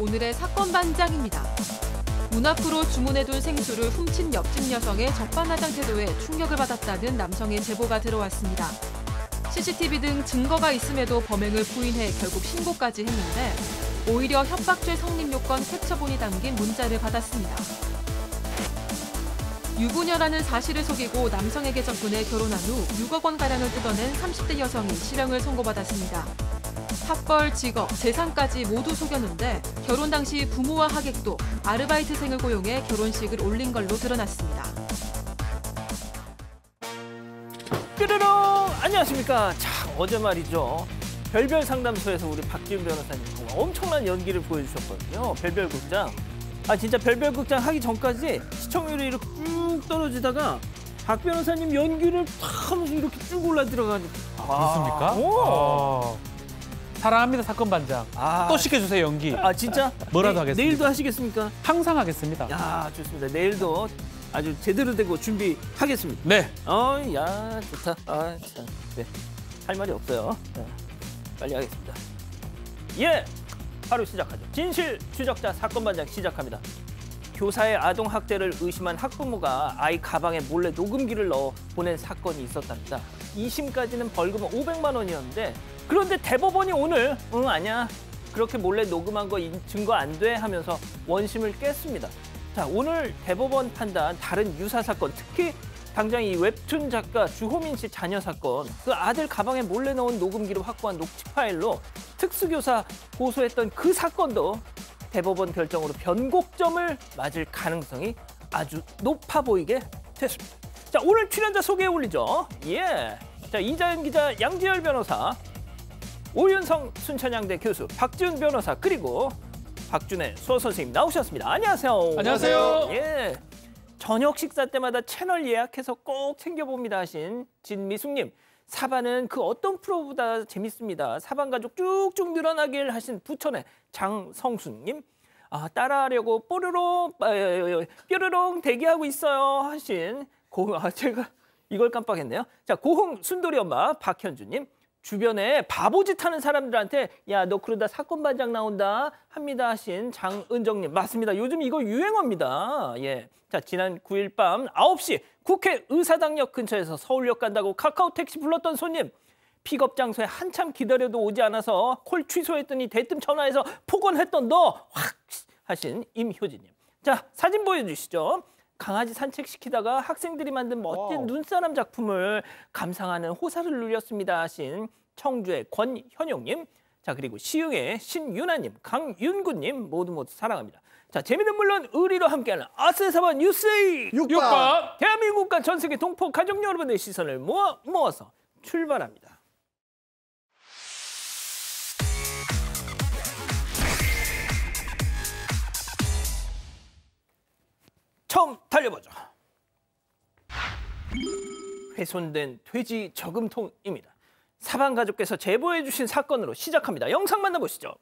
오늘의 사건 반장입니다. 문 앞으로 주문해둔 생수를 훔친 옆집 여성의 적반하장 태도에 충격을 받았다는 남성의 제보가 들어왔습니다. CCTV 등 증거가 있음에도 범행을 부인해 결국 신고까지 했는데 오히려 협박죄 성립 요건 캡처본이 담긴 문자를 받았습니다. 유부녀라는 사실을 속이고 남성에게 접근해 결혼한 후 6억 원가량을 뜯어낸 30대 여성이 실형을 선고받았습니다. 학벌, 직업, 재산까지 모두 속였는데 결혼 당시 부모와 하객도 아르바이트생을 고용해 결혼식을 올린 걸로 드러났습니다. 뾰로롱 안녕하십니까. 자, 어제 말이죠. 별별 상담소에서 우리 박지훈 변호사님 정말 엄청난 연기를 보여주셨거든요. 별별 극장. 아 진짜 별별 극장 하기 전까지 시청률이 이렇게 쭉 떨어지다가 박 변호사님 연기를 탁 하면서 이렇게 쭉 올라 들어가니까. 아, 그렇습니까? 오. 아. 사랑합니다 사건 반장. 아, 또 시켜주세요 연기. 아 진짜? 뭐라도 네, 하겠습니다. 내일도 하시겠습니까? 항상 하겠습니다. 야 좋습니다. 내일도 아주 제대로 되고 준비하겠습니다. 네. 어야 좋다. 아 참. 네. 할 말이 없어요. 네. 빨리 하겠습니다. 예. 바로 시작하죠. 진실 추적자 사건 반장 시작합니다. 교사의 아동 학대를 의심한 학부모가 아이 가방에 몰래 녹음기를 넣어 보낸 사건이 있었답니다. 2심까지는 벌금 500만 원이었는데 그런데 대법원이 오늘 응 아니야 그렇게 몰래 녹음한 거 증거 안 돼 하면서 원심을 깼습니다. 자 오늘 대법원 판단 다른 유사 사건 특히 당장 이 웹툰 작가 주호민 씨 자녀 사건 그 아들 가방에 몰래 넣은 녹음기를 확보한 녹취 파일로 특수교사 고소했던 그 사건도 대법원 결정으로 변곡점을 맞을 가능성이 아주 높아 보이게 됐습니다. 자 오늘 출연자 소개해 올리죠. 예. 자 이자연 기자, 양지열 변호사, 오윤성 순천향대 교수, 박지훈 변호사 그리고 박준혜 수호 선생님 나오셨습니다. 안녕하세요. 안녕하세요. 네. 예. 저녁 식사 때마다 채널 예약해서 꼭 챙겨봅니다 하신 진미숙님. 사반은 그 어떤 프로보다 재밌습니다. 사반 가족 쭉쭉 늘어나길 하신 부천의 장성수님. 아, 따라하려고 뽀르롱, 아, 예, 예, 예, 뾰르롱 대기하고 있어요 하신 고, 아, 제가 이걸 깜빡했네요. 자, 고흥 순돌이 엄마 박현주님. 주변에 바보짓 하는 사람들한테 야 너 그러다 사건 반장 나온다 합니다 하신 장은정님 맞습니다. 요즘 이거 유행어입니다. 예, 자 지난 9일 밤 9시 국회 의사당역 근처에서 서울역 간다고 카카오 택시 불렀던 손님 픽업 장소에 한참 기다려도 오지 않아서 콜 취소했더니 대뜸 전화해서 폭언했던 너확 하신 임효진님. 자 사진 보여주시죠. 강아지 산책시키다가 학생들이 만든 멋진 와 눈사람 작품을 감상하는 호사를 누렸습니다 하신 청주의 권현용님, 자 그리고 시흥의 신윤아님, 강윤구님 모두 모두 사랑합니다. 자 재미는 물론 의리로 함께하는 아스사번 뉴스의 육번 대한민국과 전 세계 동포 가족 여러분의 시선을 모아 모아서 출발합니다. 처음 달려보죠. 훼손된 돼지 저금통입니다. 사방 가족께서 제보해 주신 사건으로 시작합니다. 영상 만나보시죠.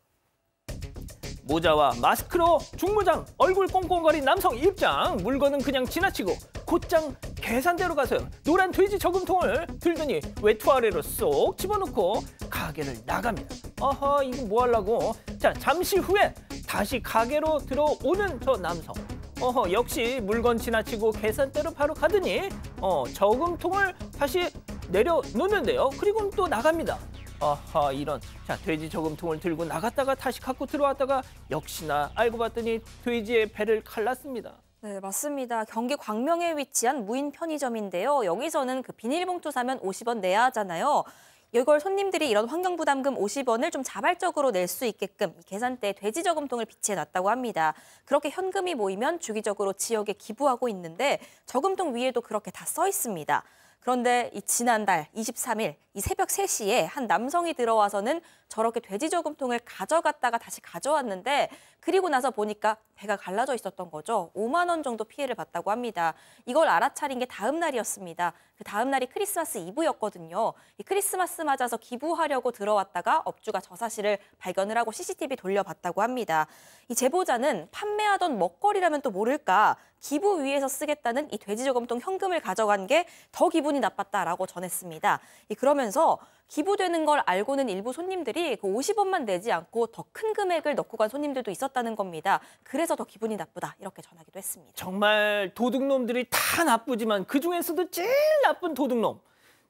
모자와 마스크로 중무장, 얼굴 꽁꽁거린 남성 입장, 물건은 그냥 지나치고 곧장 계산대로 가서 노란 돼지 저금통을 들더니 외투 아래로 쏙 집어넣고 가게를 나갑니다. 아하 이거 뭐 하려고? 자 잠시 후에 다시 가게로 들어오는 저 남성 어, 허 역시 물건 지나치고 계산대로 바로 가더니 어, 저금통을 다시 내려놓는데요. 그리고 또 나갑니다. 아하 이런 자 돼지 저금통을 들고 나갔다가 다시 갖고 들어왔다가 역시나 알고 봤더니 돼지의 배를 갈랐습니다. 네, 맞습니다. 경기 광명에 위치한 무인 편의점인데요. 여기서는 그 비닐봉투 사면 50원 내야 하잖아요. 이걸 손님들이 이런 환경부담금 50원을 좀 자발적으로 낼 수 있게끔 계산대 돼지 저금통을 비치해 놨다고 합니다. 그렇게 현금이 모이면 주기적으로 지역에 기부하고 있는데 저금통 위에도 그렇게 다 써 있습니다. 그런데 이 지난달 23일 이 새벽 3시에 한 남성이 들어와서는 저렇게 돼지 저금통을 가져갔다가 다시 가져왔는데 그리고 나서 보니까 배가 갈라져 있었던 거죠. 5만 원 정도 피해를 봤다고 합니다. 이걸 알아차린 게 다음 날이었습니다. 그 다음 날이 크리스마스 이브였거든요. 이 크리스마스 맞아서 기부하려고 들어왔다가 업주가 저 사실을 발견을 하고 CCTV 돌려봤다고 합니다. 이 제보자는 판매하던 먹거리라면 또 모를까 기부 위해서 쓰겠다는 이 돼지 저금통 현금을 가져간 게 더 기분이 나빴다라고 전했습니다. 이 그러면서 기부되는 걸 알고는 일부 손님들이 그 50원만 내지 않고 더 큰 금액을 넣고 간 손님들도 있었다는 겁니다. 그래서 더 기분이 나쁘다 이렇게 전하기도 했습니다. 정말 도둑놈들이 다 나쁘지만 그중에서도 제일 나쁜 도둑놈.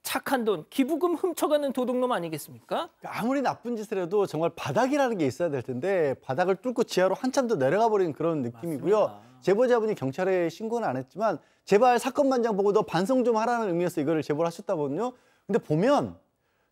착한 돈, 기부금 훔쳐가는 도둑놈 아니겠습니까? 그러니까 아무리 나쁜 짓을 해도 정말 바닥이라는 게 있어야 될 텐데 바닥을 뚫고 지하로 한참 더 내려가 버리는 그런 느낌이고요. 맞습니다. 제보자분이 경찰에 신고는 안 했지만 제발 사건 만장 보고 너 반성 좀 하라는 의미에서 이거를 제보를 하셨다거든요. 근데 보면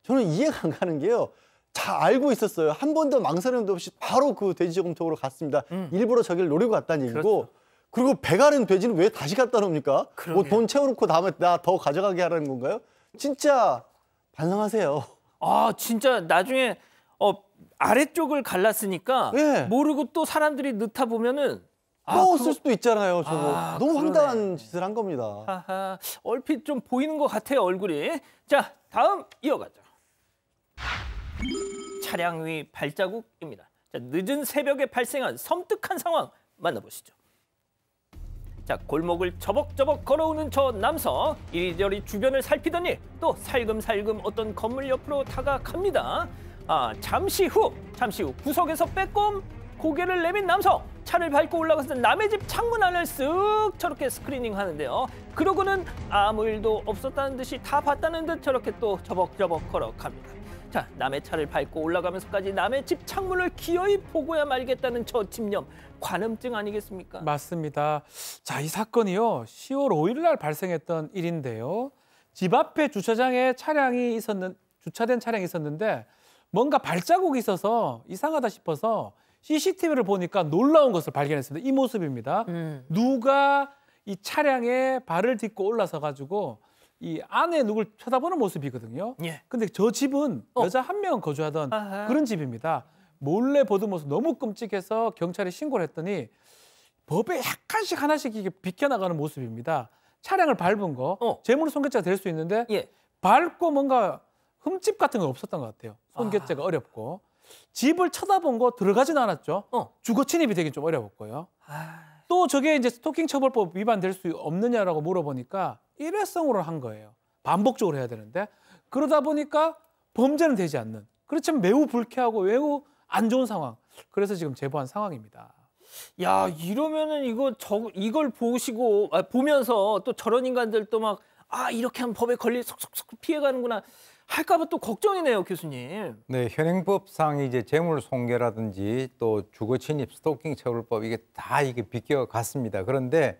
저는 이해가 안 가는 게요. 다 알고 있었어요. 한 번도 망설임도 없이 바로 그 돼지저금 쪽으로 갔습니다. 음. 일부러 저기를 노리고 갔다는 얘기고 그렇죠. 그리고 배가른 돼지는 왜 다시 갖다 놓습니까? 뭐 돈 채워놓고 다음에 나 더 가져가게 하라는 건가요? 진짜 반성하세요. 아 진짜 나중에 어 아래쪽을 갈랐으니까 예. 모르고 또 사람들이 넣다 보면은 또쓸 아, 뭐 수도 있잖아요. 저거 아, 너무 황당한 짓을 한 겁니다. 하하, 얼핏 좀 보이는 것 같아요 얼굴이. 자 다음 이어가죠. 차량 위 발자국입니다. 자, 늦은 새벽에 발생한 섬뜩한 상황 만나보시죠. 자, 골목을 저벅저벅 걸어오는 저 남성. 이리저리 주변을 살피더니 또 살금살금 어떤 건물 옆으로 다가갑니다. 아, 잠시 후, 잠시 후 구석에서 빼꼼 고개를 내민 남성. 차를 밟고 올라가서 남의 집 창문 안을 쓱 저렇게 스크리닝 하는데요. 그러고는 아무 일도 없었다는 듯이 다 봤다는 듯 저렇게 또 저벅저벅 걸어갑니다. 자, 남의 차를 밟고 올라가면서까지 남의 집 창문을 기어이 보고야 말겠다는 저 집념, 관음증 아니겠습니까? 맞습니다. 자, 이 사건이요. 10월 5일 날 발생했던 일인데요. 집 앞에 주차장에 차량이 있었는 주차된 차량이 있었는데 뭔가 발자국이 있어서 이상하다 싶어서 CCTV를 보니까 놀라운 것을 발견했습니다. 이 모습입니다. 음. 누가 이 차량에 발을 딛고 올라서 가지고 이 안에 누굴 쳐다보는 모습이거든요. 예. 근데 저 집은 어. 여자 한 명 거주하던 아하. 그런 집입니다. 몰래 보던 모습 너무 끔찍해서 경찰에 신고를 했더니 법에 약간씩 하나씩 이게 비켜나가는 모습입니다. 차량을 밟은 거 어. 재물 손괴죄가 될 수 있는데 예. 밟고 뭔가 흠집 같은 거 없었던 것 같아요. 손괴죄가 아. 어렵고 집을 쳐다본 거 들어가진 않았죠. 어. 주거 침입이 되긴 좀 어려웠고요. 아. 또 저게 이제 스토킹 처벌법 위반될 수 없느냐라고 물어보니까 일회성으로 한 거예요. 반복적으로 해야 되는데 그러다 보니까 범죄는 되지 않는 그렇지만 매우 불쾌하고 매우 안 좋은 상황. 그래서 지금 제보한 상황입니다. 야 이러면은 이거 저 이걸 보시고 아, 보면서 또 저런 인간들 또막아 이렇게 하면 법에 걸릴 속속속 피해가는구나 할까봐 또 걱정이네요 교수님. 네 현행법상 이제 재물 손괴라든지 또 주거 침입 스토킹 처벌법 이게 다 이게 비껴 갔습니다. 그런데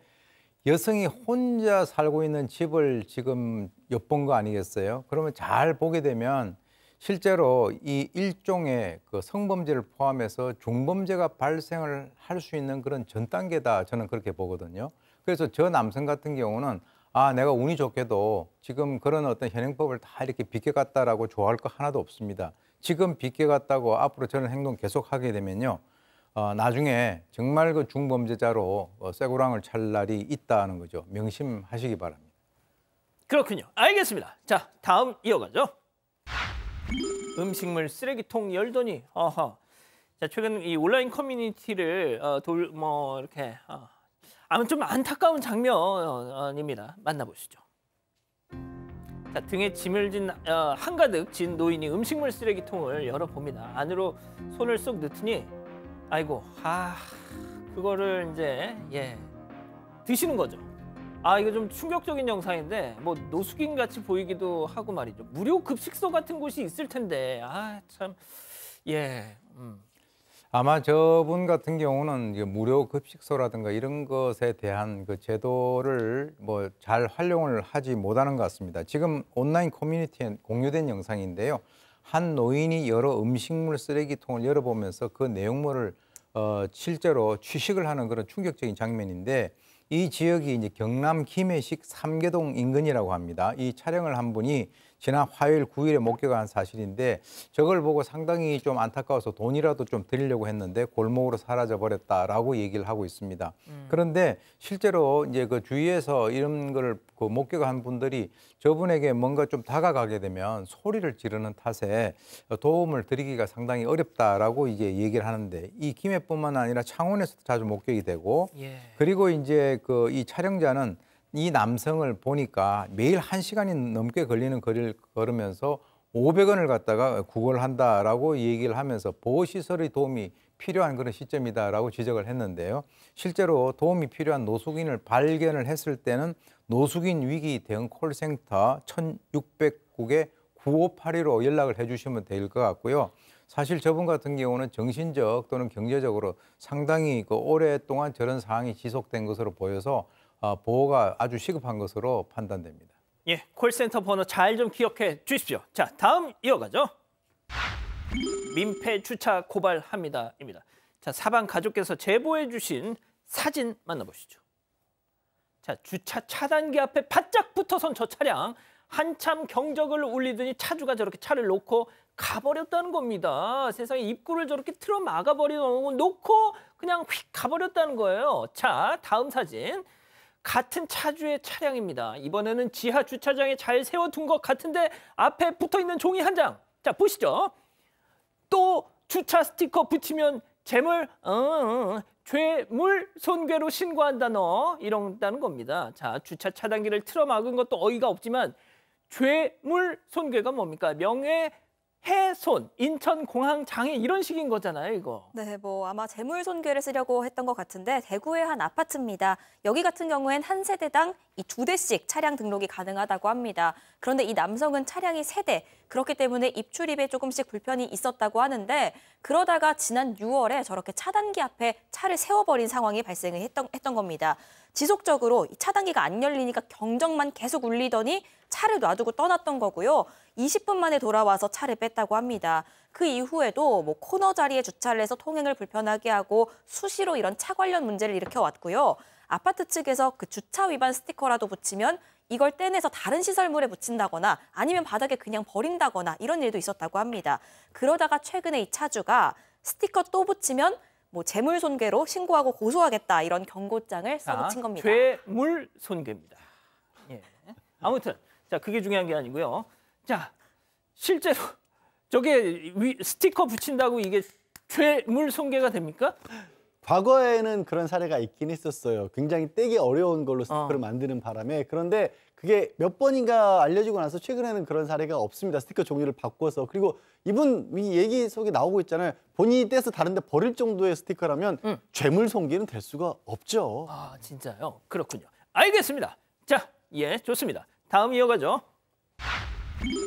여성이 혼자 살고 있는 집을 지금 엿본 거 아니겠어요? 그러면 잘 보게 되면 실제로 이 일종의 그 성범죄를 포함해서 중범죄가 발생을 할 수 있는 그런 전 단계다 저는 그렇게 보거든요. 그래서 저 남성 같은 경우는 아 내가 운이 좋게도 지금 그런 어떤 현행법을 다 이렇게 비껴갔다라고 좋아할 거 하나도 없습니다. 지금 비껴갔다고 앞으로 저런 행동 계속하게 되면요. 어, 나중에 정말 그 중범죄자로 어, 쇠고랑을 찰 날이 있다는 거죠. 명심하시기 바랍니다. 그렇군요. 알겠습니다. 자, 다음 이어가죠. 음식물 쓰레기통 열더니 어허. 자, 최근 이 온라인 커뮤니티를 어, 돌, 뭐 이렇게 어, 아무 좀 안타까운 장면입니다. 만나보시죠. 자, 등에 짐을 진 어, 한가득 진 노인이 음식물 쓰레기통을 열어봅니다. 안으로 손을 쏙 넣더니 아이고 아 그거를 이제 예 드시는 거죠. 아 이거 좀 충격적인 영상인데 뭐 노숙인 같이 보이기도 하고 말이죠. 무료 급식소 같은 곳이 있을 텐데 아 참 예. 음. 아마 저분 같은 경우는 무료 급식소라든가 이런 것에 대한 그 제도를 뭐 잘 활용을 하지 못하는 것 같습니다. 지금 온라인 커뮤니티에 공유된 영상인데요. 한 노인이 여러 음식물 쓰레기통을 열어보면서 그 내용물을 어, 실제로 취식을 하는 그런 충격적인 장면인데 이 지역이 이제 경남 김해식 삼계동 인근이라고 합니다. 이 촬영을 한 분이 지난 화요일 9일에 목격한 사실인데 저걸 보고 상당히 좀 안타까워서 돈이라도 좀 드리려고 했는데 골목으로 사라져 버렸다라고 얘기를 하고 있습니다. 음. 그런데 실제로 이제 그 주위에서 이런 걸그 목격한 분들이 저분에게 뭔가 좀 다가가게 되면 소리를 지르는 탓에 도움을 드리기가 상당히 어렵다라고 이제 얘기를 하는데 이 김해뿐만 아니라 창원에서도 자주 목격이 되고 예. 그리고 이제 그 이 촬영자는 이 남성을 보니까 매일 한시간이 넘게 걸리는 거리를 걸으면서 500원을 갖다가 구걸 한다라고 얘기를 하면서 보호시설의 도움이 필요한 그런 시점이다라고 지적을 했는데요. 실제로 도움이 필요한 노숙인을 발견을 했을 때는 노숙인 위기 대응 콜센터 1600국에 9 5 8 1로 연락을 해주시면 될 것 같고요. 사실 저분 같은 경우는 정신적 또는 경제적으로 상당히 그 오랫동안 저런 상황이 지속된 것으로 보여서 어, 보호가 아주 시급한 것으로 판단됩니다. 예, 콜센터 번호 잘 좀 기억해 주십시오. 자, 다음 이어가죠. 민폐 주차 고발합니다입니다. 자, 사방 가족께서 제보해 주신 사진 만나보시죠. 자, 주차 차단기 앞에 바짝 붙어선 저 차량 한참 경적을 울리더니 차주가 저렇게 차를 놓고 가버렸다는 겁니다. 세상에 입구를 저렇게 틀어 막아버리고 놓고 그냥 휙 가버렸다는 거예요. 자, 다음 사진. 같은 차주의 차량입니다. 이번에는 지하 주차장에 잘 세워둔 것 같은데 앞에 붙어있는 종이 한 장. 자, 보시죠. 또 주차 스티커 붙이면 재물, 응, 어, 어, 어, 죄물 손괴로 신고한다 너 이런다는 겁니다. 자 주차 차단기를 틀어 막은 것도 어이가 없지만 죄물 손괴가 뭡니까 명예 해손, 인천공항장애 이런 식인 거잖아요, 이거. 네, 뭐 아마 재물손괴를 쓰려고 했던 것 같은데 대구의 한 아파트입니다. 여기 같은 경우엔 한 세대당 이 두 대씩 차량 등록이 가능하다고 합니다. 그런데 이 남성은 차량이 세 대, 그렇기 때문에 입출입에 조금씩 불편이 있었다고 하는데 그러다가 지난 6월에 저렇게 차단기 앞에 차를 세워버린 상황이 발생을 했던, 했던 겁니다. 지속적으로 이 차단기가 안 열리니까 경적만 계속 울리더니 차를 놔두고 떠났던 거고요. 20분 만에 돌아와서 차를 뺐다고 합니다. 그 이후에도 뭐 코너 자리에 주차를 해서 통행을 불편하게 하고 수시로 이런 차 관련 문제를 일으켜 왔고요. 아파트 측에서 그 주차 위반 스티커라도 붙이면 이걸 떼내서 다른 시설물에 붙인다거나 아니면 바닥에 그냥 버린다거나 이런 일도 있었다고 합니다. 그러다가 최근에 이 차주가 스티커 또 붙이면 뭐 재물 손괴로 신고하고 고소하겠다 이런 경고장을 써붙인 아, 겁니다. 아, 죄물 손괴입니다. 예. 아무튼 자, 그게 중요한 게 아니고요. 자, 실제로 저게 위, 스티커 붙인다고 이게 죄물 손괴가 됩니까? 과거에는 그런 사례가 있긴 했었어요. 굉장히 떼기 어려운 걸로 어. 스티커를 어. 만드는 바람에 그런데 그게 몇 번인가 알려지고 나서 최근에는 그런 사례가 없습니다. 스티커 종류를 바꿔서 그리고 이분 이 얘기 속에 나오고 있잖아요. 본인이 떼서 다른데 버릴 정도의 스티커라면 음. 죄물 손괴는될 수가 없죠. 아 진짜요? 그렇군요. 알겠습니다. 자, 예, 좋습니다. 다음 이어가죠.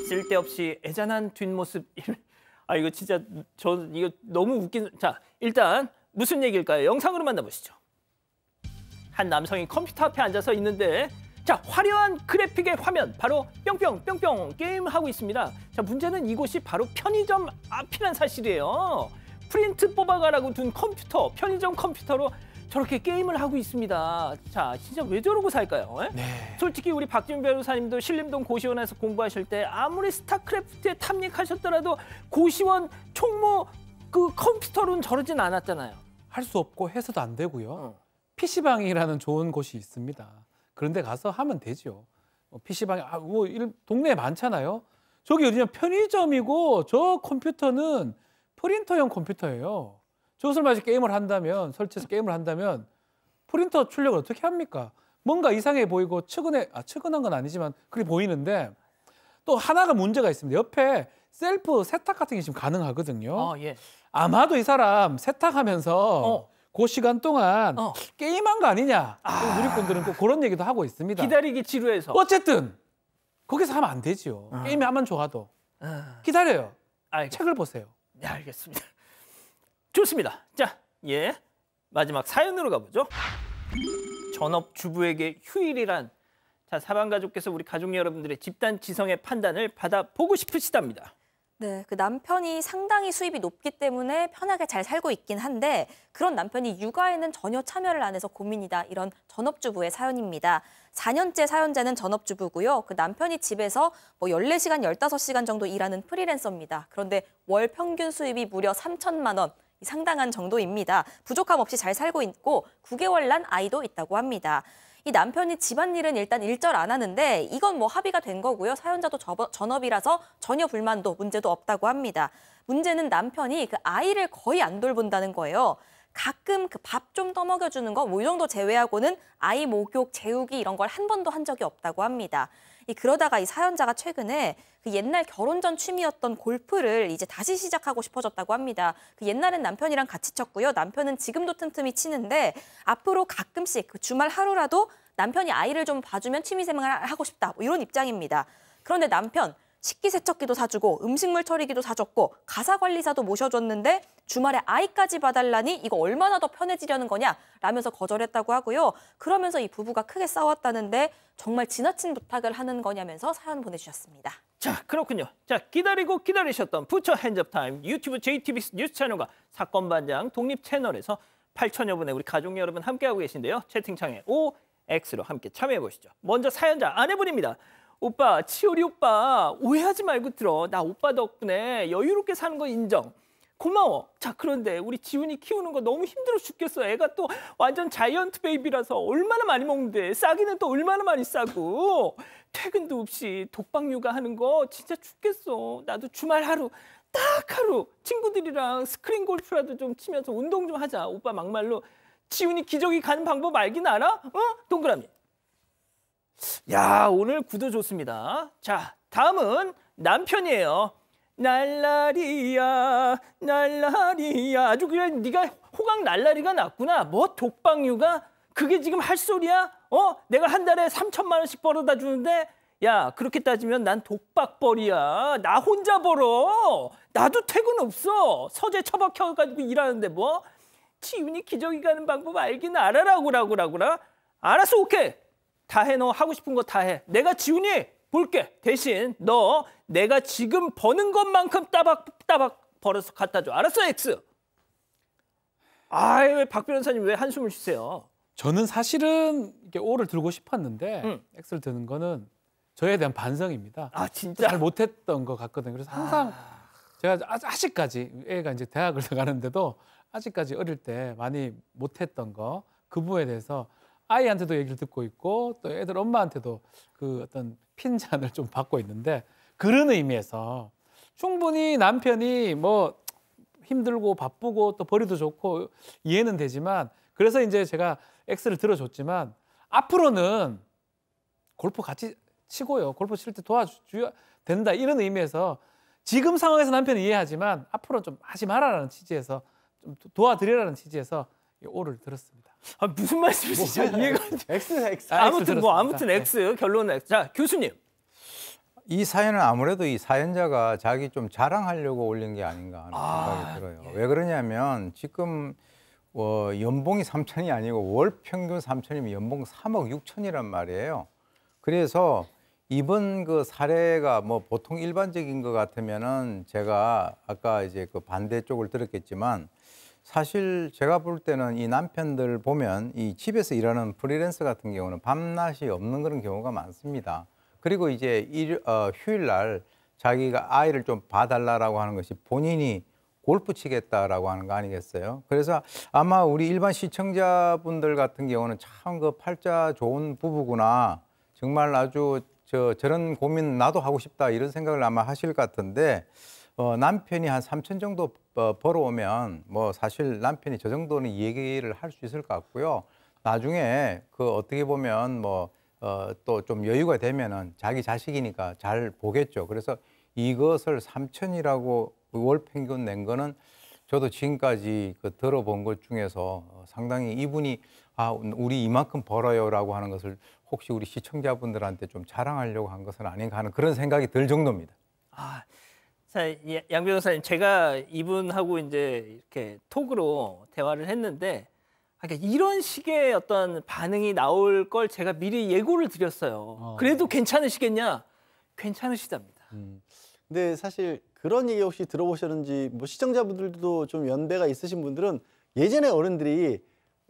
쓸데없이 애잔한 뒷모습. 아 이거 진짜 저 이거 너무 웃긴. 자 일단 무슨 얘기일까요? 영상으로 만나보시죠. 한 남성이 컴퓨터 앞에 앉아서 있는데 자 화려한 그래픽의 화면 바로 뿅뿅 뿅뿅 게임하고 있습니다. 자 문제는 이곳이 바로 편의점 앞이란 사실이에요. 프린트 뽑아가라고 둔 컴퓨터 편의점 컴퓨터로 저렇게 게임을 하고 있습니다. 자, 진짜 왜 저러고 살까요? 예? 네. 솔직히 우리 박준 변호사님도 신림동 고시원에서 공부하실 때 아무리 스타크래프트에 탐닉하셨더라도 고시원 총무 그 컴퓨터로는 저러진 않았잖아요. 할 수 없고 해서도 안 되고요. 어. PC방이라는 좋은 곳이 있습니다. 그런데 가서 하면 되죠. 어, p c 방이 아, 뭐 동네에 많잖아요. 저기 어디냐 편의점이고 저 컴퓨터는 프린터형 컴퓨터예요. 젖을 마시 게임을 한다면 설치해서 게임을 한다면 프린터 출력을 어떻게 합니까? 뭔가 이상해 보이고 측은해 아 측은한 건 아니지만 그리 보이는데 또 하나가 문제가 있습니다. 옆에 셀프 세탁 같은 게 지금 가능하거든요. 아, 예. 아마도 이 사람 세탁하면서 어. 그 시간 동안 어. 게임한 거 아니냐. 아. 누리꾼들은 꼭 그런 얘기도 하고 있습니다. 기다리기 지루해서. 어쨌든 거기서 하면 안 되지요. 어. 게임이 하면 좋아도. 아. 기다려요. 알겠습니다. 책을 보세요. 네, 알겠습니다. 좋습니다. 자, 예. 마지막 사연으로 가보죠. 전업주부에게 휴일이란 자, 사방가족께서 우리 가족 여러분들의 집단 지성의 판단을 받아보고 싶으시답니다. 네, 그 남편이 상당히 수입이 높기 때문에 편하게 잘 살고 있긴 한데 그런 남편이 육아에는 전혀 참여를 안 해서 고민이다. 이런 전업주부의 사연입니다. 4년째 사연자는 전업주부고요. 그 남편이 집에서 뭐 14시간, 15시간 정도 일하는 프리랜서입니다. 그런데 월 평균 수입이 무려 3천만 원. 상당한 정도입니다. 부족함 없이 잘 살고 있고 9개월 난 아이도 있다고 합니다. 이 남편이 집안일은 일단 일절 안 하는데 이건 뭐 합의가 된 거고요. 사연자도 전업이라서 전혀 불만도 문제도 없다고 합니다. 문제는 남편이 그 아이를 거의 안 돌본다는 거예요. 가끔 그 밥 좀 떠먹여주는 거, 뭐 이 정도 제외하고는 아이 목욕, 재우기 이런 걸 한 번도 한 적이 없다고 합니다. 이 그러다가 이 사연자가 최근에 그 옛날 결혼 전 취미였던 골프를 이제 다시 시작하고 싶어졌다고 합니다. 그 옛날엔 남편이랑 같이 쳤고요. 남편은 지금도 틈틈이 치는데 앞으로 가끔씩 그 주말 하루라도 남편이 아이를 좀 봐주면 취미생활 을 하고 싶다. 뭐 이런 입장입니다. 그런데 남편 식기세척기도 사주고 음식물 처리기도 사줬고 가사관리사도 모셔줬는데 주말에 아이까지 봐달라니 이거 얼마나 더 편해지려는 거냐 라면서 거절했다고 하고요. 그러면서 이 부부가 크게 싸웠다는데 정말 지나친 부탁을 하는 거냐면서 사연 보내주셨습니다. 자 그렇군요. 자 기다리고 기다리셨던 부처 핸즈업타임 유튜브 JTBC 뉴스 채널과 사건 반장 독립 채널에서 8천여 분의 우리 가족 여러분 함께하고 계신데요. 채팅창에 OX로 함께 참여해보시죠. 먼저 사연자 아내분입니다. 오빠, 치오리 오빠 오해하지 말고 들어. 나 오빠 덕분에 여유롭게 사는 거 인정. 고마워. 자, 그런데 우리 지훈이 키우는 거 너무 힘들어 죽겠어. 애가 또 완전 자이언트 베이비라서 얼마나 많이 먹는데 싸기는 또 얼마나 많이 싸고 퇴근도 없이 독방 육아하는 거 진짜 죽겠어. 나도 주말 하루 딱 하루 친구들이랑 스크린 골프라도 좀 치면서 운동 좀 하자. 오빠 막말로 지훈이 기저귀 가는 방법 알긴 알아? 어? 동그라미. 야, 오늘 구도 좋습니다. 자, 다음은 남편이에요. 날라리야, 날라리야. 아주 그냥 네가 호강 날라리가 났구나. 뭐 독방유가? 그게 지금 할 소리야? 어? 내가 한 달에 삼천만 원씩 벌어다 주는데 야, 그렇게 따지면 난 독박벌이야. 나 혼자 벌어. 나도 퇴근 없어. 서재 처박혀가지고 일하는데 뭐? 치윤이 기저귀 가는 방법 알긴 알아라고라고라고라. 알았어, 오케이. 다 해. 너 하고 싶은 거 다 해. 내가 지훈이 볼게. 대신 너 내가 지금 버는 것만큼 따박 따박 벌어서 갖다 줘. 알았어, X. 아이, 박 변호사님 왜 한숨을 쉬세요? 저는 사실은 이렇게 O를 들고 싶었는데 응. X를 드는 거는 저에 대한 반성입니다. 아, 진짜? 잘 못했던 것 같거든요. 그래서 항상 아... 제가 아직까지 애가 이제 대학을 나가는데도 아직까지 어릴 때 많이 못했던 거 그 부분에 대해서 아이한테도 얘기를 듣고 있고 또 애들 엄마한테도 그 어떤 핀잔을 좀 받고 있는데 그런 의미에서 충분히 남편이 뭐 힘들고 바쁘고 또 벌이도 좋고 이해는 되지만 그래서 이제 제가 X를 들어줬지만 앞으로는 골프 같이 치고요. 골프 칠 때 도와줘야 된다. 이런 의미에서 지금 상황에서 남편은 이해하지만 앞으로는 좀 하지 마라라는 취지에서 좀 도와드리라는 취지에서 오를 들었습니다. 아, 무슨 말씀이시죠? 뭐, 이해가 X X. 아, 무튼 X 뭐 아무튼 X 네. 결론은 X. 자 교수님. 이 사연은 아무래도 이 사연자가 자기 좀 자랑하려고 올린 게 아닌가 하는 아, 생각이 들어요. 예. 왜 그러냐면 지금 어, 연봉이 3천이 아니고 월 평균 3천이면 연봉 3억 6천이란 말이에요. 그래서 이번 그 사례가 뭐 보통 일반적인 것 같으면은 제가 아까 이제 그 반대쪽을 들었겠지만 사실 제가 볼 때는 이 남편들 보면 이 집에서 일하는 프리랜서 같은 경우는 밤낮이 없는 그런 경우가 많습니다. 그리고 이제 일, 어, 휴일날 자기가 아이를 좀봐달라고 하는 것이 본인이 골프 치겠다라고 하는 거 아니겠어요? 그래서 아마 우리 일반 시청자분들 같은 경우는 참 그 팔자 좋은 부부구나. 정말 아주 저, 저런 고민 나도 하고 싶다 이런 생각을 아마 하실 것 같은데 어, 남편이 한 3천 정도 어, 벌어오면 뭐 사실 남편이 저 정도는 얘기를 할 수 있을 것 같고요. 나중에 그 어떻게 보면 뭐 또좀 어, 여유가 되면은 자기 자식이니까 잘 보겠죠. 그래서 이것을 3천이라고 월 평균 낸 거는 저도 지금까지 그 들어본 것 중에서 상당히 이분이 아 우리 이만큼 벌어요라고 하는 것을 혹시 우리 시청자분들한테 좀 자랑하려고 한 것은 아닌가 하는 그런 생각이 들 정도입니다. 아. 자, 예, 양 변호사님, 제가 이분하고 이제 이렇게 톡으로 대화를 했는데 아, 그까 그러니까 이런 식의 어떤 반응이 나올 걸 제가 미리 예고를 드렸어요. 어. 그래도 괜찮으시겠냐? 괜찮으시답니다. 음. 근데 사실 그런 얘기 혹시 들어보셨는지 뭐 시청자분들도 좀 연배가 있으신 분들은 예전에 어른들이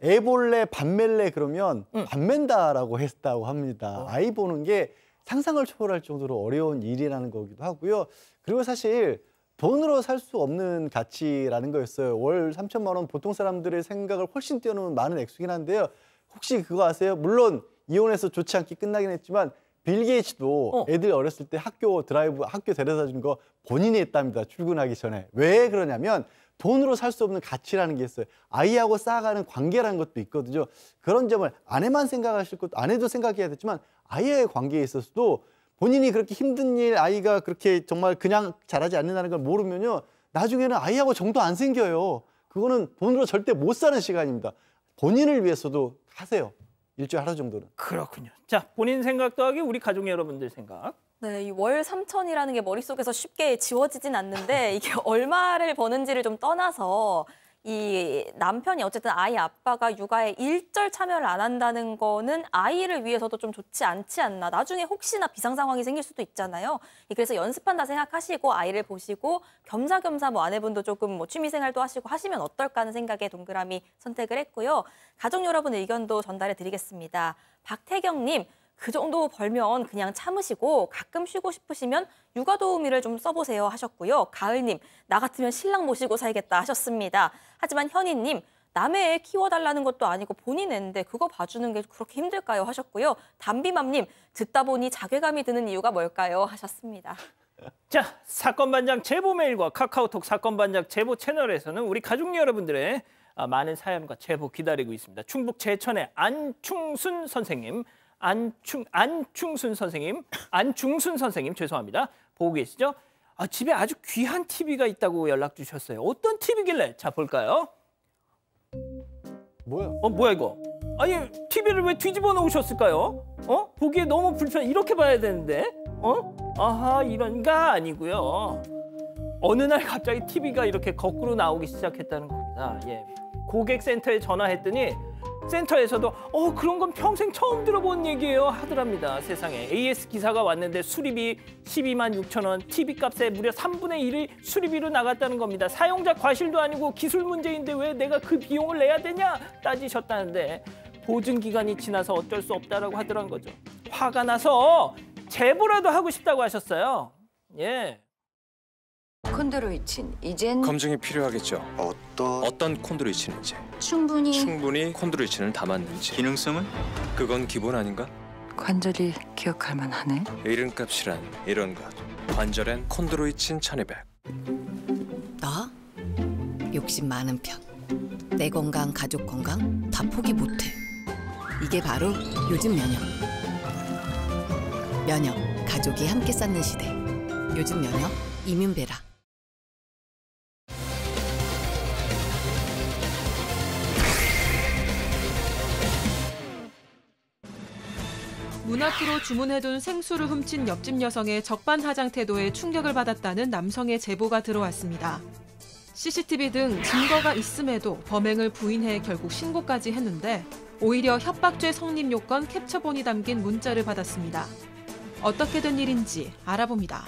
애 볼래 반멜래 그러면 음. 반맨다라고 했다고 합니다. 어. 아이 보는 게 상상을 초월할 정도로 어려운 일이라는 거기도 하고요. 그리고 사실 돈으로 살 수 없는 가치라는 거였어요. 월 3천만 원 보통 사람들의 생각을 훨씬 뛰어넘는 많은 액수긴 한데요. 혹시 그거 아세요? 물론 이혼해서 좋지 않게 끝나긴 했지만 빌 게이츠도 어. 애들 어렸을 때 학교 드라이브 학교 데려다 준 거 본인이 했답니다. 출근하기 전에. 왜 그러냐면 돈으로 살 수 없는 가치라는 게 있어요. 아이하고 쌓아가는 관계라는 것도 있거든요. 그런 점을 아내만 생각하실 것도 아내도 생각해야 되지만 아이와의 관계에 있어서도 본인이 그렇게 힘든 일 아이가 그렇게 정말 그냥 잘하지 않는다는 걸 모르면요. 나중에는 아이하고 정도 안 생겨요. 그거는 돈으로 절대 못 사는 시간입니다. 본인을 위해서도 하세요. 일주일 하루 정도는. 그렇군요. 자, 본인 생각 도하기 우리 가족 여러분들 생각. 네, 이월 3천이라는 게 머릿속에서 쉽게 지워지진 않는데 이게 얼마를 버는지를 좀 떠나서 이 남편이 어쨌든 아이 아빠가 육아에 일절 참여를 안 한다는 거는 아이를 위해서도 좀 좋지 않지 않나. 나중에 혹시나 비상 상황이 생길 수도 있잖아요. 그래서 연습한다 생각하시고 아이를 보시고 겸사겸사 뭐 아내분도 조금 뭐 취미 생활도 하시고 하시면 어떨까 하는 생각에 동그라미 선택을 했고요. 가족 여러분 의견도 전달해 드리겠습니다. 박태경 님그 정도 벌면 그냥 참으시고 가끔 쉬고 싶으시면 육아 도우미를 좀 써보세요 하셨고요. 가을님, 나 같으면 신랑 모시고 살겠다 하셨습니다. 하지만 현희님, 남의 애 키워달라는 것도 아니고 본인 애인데 그거 봐주는 게 그렇게 힘들까요 하셨고요. 담비맘님, 듣다 보니 자괴감이 드는 이유가 뭘까요 하셨습니다. 자, 사건 반장 제보 메일과 카카오톡 사건 반장 제보 채널에서는 우리 가족 여러분들의 아, 많은 사연과 제보 기다리고 있습니다. 충북 제천의 안충순 선생님, 안충 안충순 선생님, 안충순 선생님 죄송합니다. 보고 계시죠? 아, 집에 아주 귀한 TV가 있다고 연락 주셨어요. 어떤 TV길래? 자, 볼까요? 뭐야? 어, 뭐야 이거? 아니, TV를 왜 뒤집어 놓으셨을까요? 어? 보기에 너무 불편. 이렇게 봐야 되는데. 어? 아하, 이런가 아니고요. 어느 날 갑자기 TV가 이렇게 거꾸로 나오기 시작했다는 겁니다. 예. 고객센터에 전화했더니 센터에서도 어 그런 건 평생 처음 들어본 얘기예요 하더랍니다. 세상에 AS 기사가 왔는데 수리비 12만 6천 원, TV 값에 무려 3분의 1이 수리비로 나갔다는 겁니다. 사용자 과실도 아니고 기술 문제인데 왜 내가 그 비용을 내야 되냐 따지셨다는데 보증 기간이 지나서 어쩔 수 없다라고 하더란 거죠. 화가 나서 제보라도 하고 싶다고 하셨어요. 예. 콘드로이친 이젠 검증이 필요하겠죠. 어떤 어떤 콘드로이친인지, 충분히 충분히 콘드로이친을 담았는지. 기능성은? 그건 기본 아닌가? 관절이 기억할 만하네. 이름값이란 이런 것. 관절엔 콘드로이친 1 2 0나 욕심 많은 편. 내 건강, 가족 건강 다 포기 못해. 이게 바로 요즘 면역. 면역, 가족이 함께 쌓는 시대. 요즘 면역, 이민배라. 문학기로 주문해둔 생수를 훔친 옆집 여성의 적반하장 태도에 충격을 받았다는 남성의 제보가 들어왔습니다. CCTV 등 증거가 있음에도 범행을 부인해 결국 신고까지 했는데 오히려 협박죄 성립 요건 캡처본이 담긴 문자를 받았습니다. 어떻게 된 일인지 알아봅니다.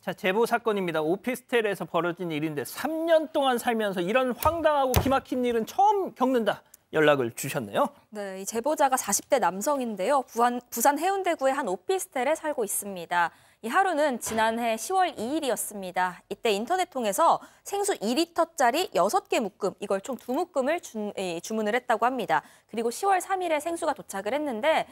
자, 제보 사건입니다. 오피스텔에서 벌어진 일인데 3년 동안 살면서 이런 황당하고 기막힌 일은 처음 겪는다. 연락을 주셨네요. 네, 제보자가 40대 남성인데요. 부산, 부산 해운대구의 한 오피스텔에 살고 있습니다. 이 하루는 지난해 10월 2일이었습니다. 이때 인터넷 통해서 생수 2리터짜리 6개 묶음, 이걸 총 두 묶음을 주, 주문을 했다고 합니다. 그리고 10월 3일에 생수가 도착을 했는데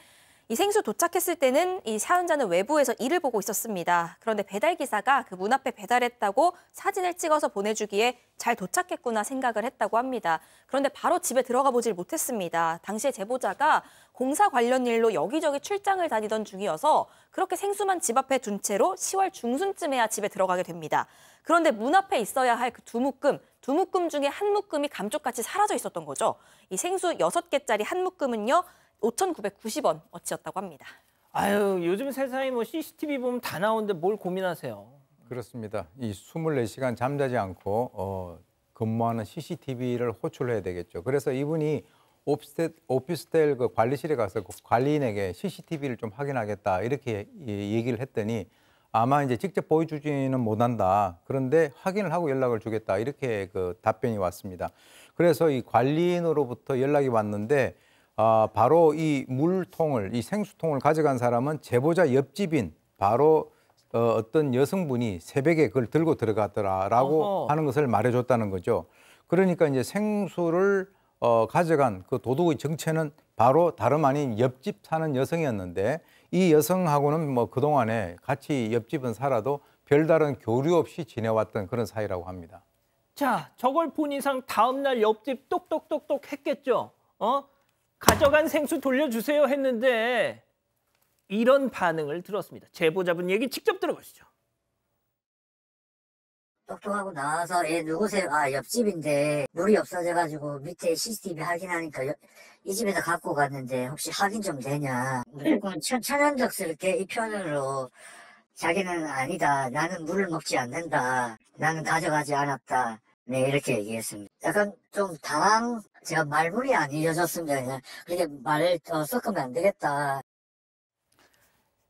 이 생수 도착했을 때는 이 사연자는 외부에서 일을 보고 있었습니다. 그런데 배달 기사가 그 문 앞에 배달했다고 사진을 찍어서 보내주기에 잘 도착했구나 생각을 했다고 합니다. 그런데 바로 집에 들어가 보질 못했습니다. 당시에 제보자가 공사 관련 일로 여기저기 출장을 다니던 중이어서 그렇게 생수만 집 앞에 둔 채로 10월 중순쯤에야 집에 들어가게 됩니다. 그런데 문 앞에 있어야 할 그 두 묶음, 두 묶음 중에 한 묶음이 감쪽같이 사라져 있었던 거죠. 이 생수 6개짜리 한 묶음은요. 5,990원 어치였다고 합니다. 아유, 요즘 세상에 뭐 CCTV 보면 다 나오는데 뭘 고민하세요? 그렇습니다. 이 24시간 잠자지 않고 어, 근무하는 CCTV를 호출해야 되겠죠. 그래서 이분이 오피스텔, 오피스텔 그 관리실에 가서 그 관리인에게 CCTV를 좀 확인하겠다 이렇게 예, 얘기를 했더니 아마 이제 직접 보여주지는 못한다. 그런데 확인을 하고 연락을 주겠다 이렇게 그 답변이 왔습니다. 그래서 이 관리인으로부터 연락이 왔는데 아, 바로 이 물통을 이 생수통을 가져간 사람은 제보자 옆집인 바로 어, 어떤 여성분이 새벽에 그걸 들고 들어갔더라라고 어허. 하는 것을 말해줬다는 거죠. 그러니까 이제 생수를 어, 가져간 그 도둑의 정체는 바로 다름 아닌 옆집 사는 여성이었는데 이 여성하고는 뭐 그동안에 같이 옆집은 살아도 별다른 교류 없이 지내왔던 그런 사이라고 합니다. 자, 저걸 본 이상 다음날 옆집 똑똑똑똑 했겠죠? 어? 가져간 생수 돌려주세요 했는데 이런 반응을 들었습니다. 제보자분 얘기 직접 들어보시죠. 똑똑하고 나와서 얘 누구세요? 아 옆집인데 물이 없어져가지고 밑에 CCTV 확인하니까 옆, 이 집에서 갖고 갔는데 혹시 확인 좀 되냐 무조건 천, 천연덕스럽게 이 표현으로 자기는 아니다 나는 물을 먹지 않는다 나는 가져가지 않았다 네 이렇게 얘기했습니다 약간 좀 당황 제가 말문이 안 이어졌습니다. 그냥 그렇게 말을 어, 섞으면 안 되겠다.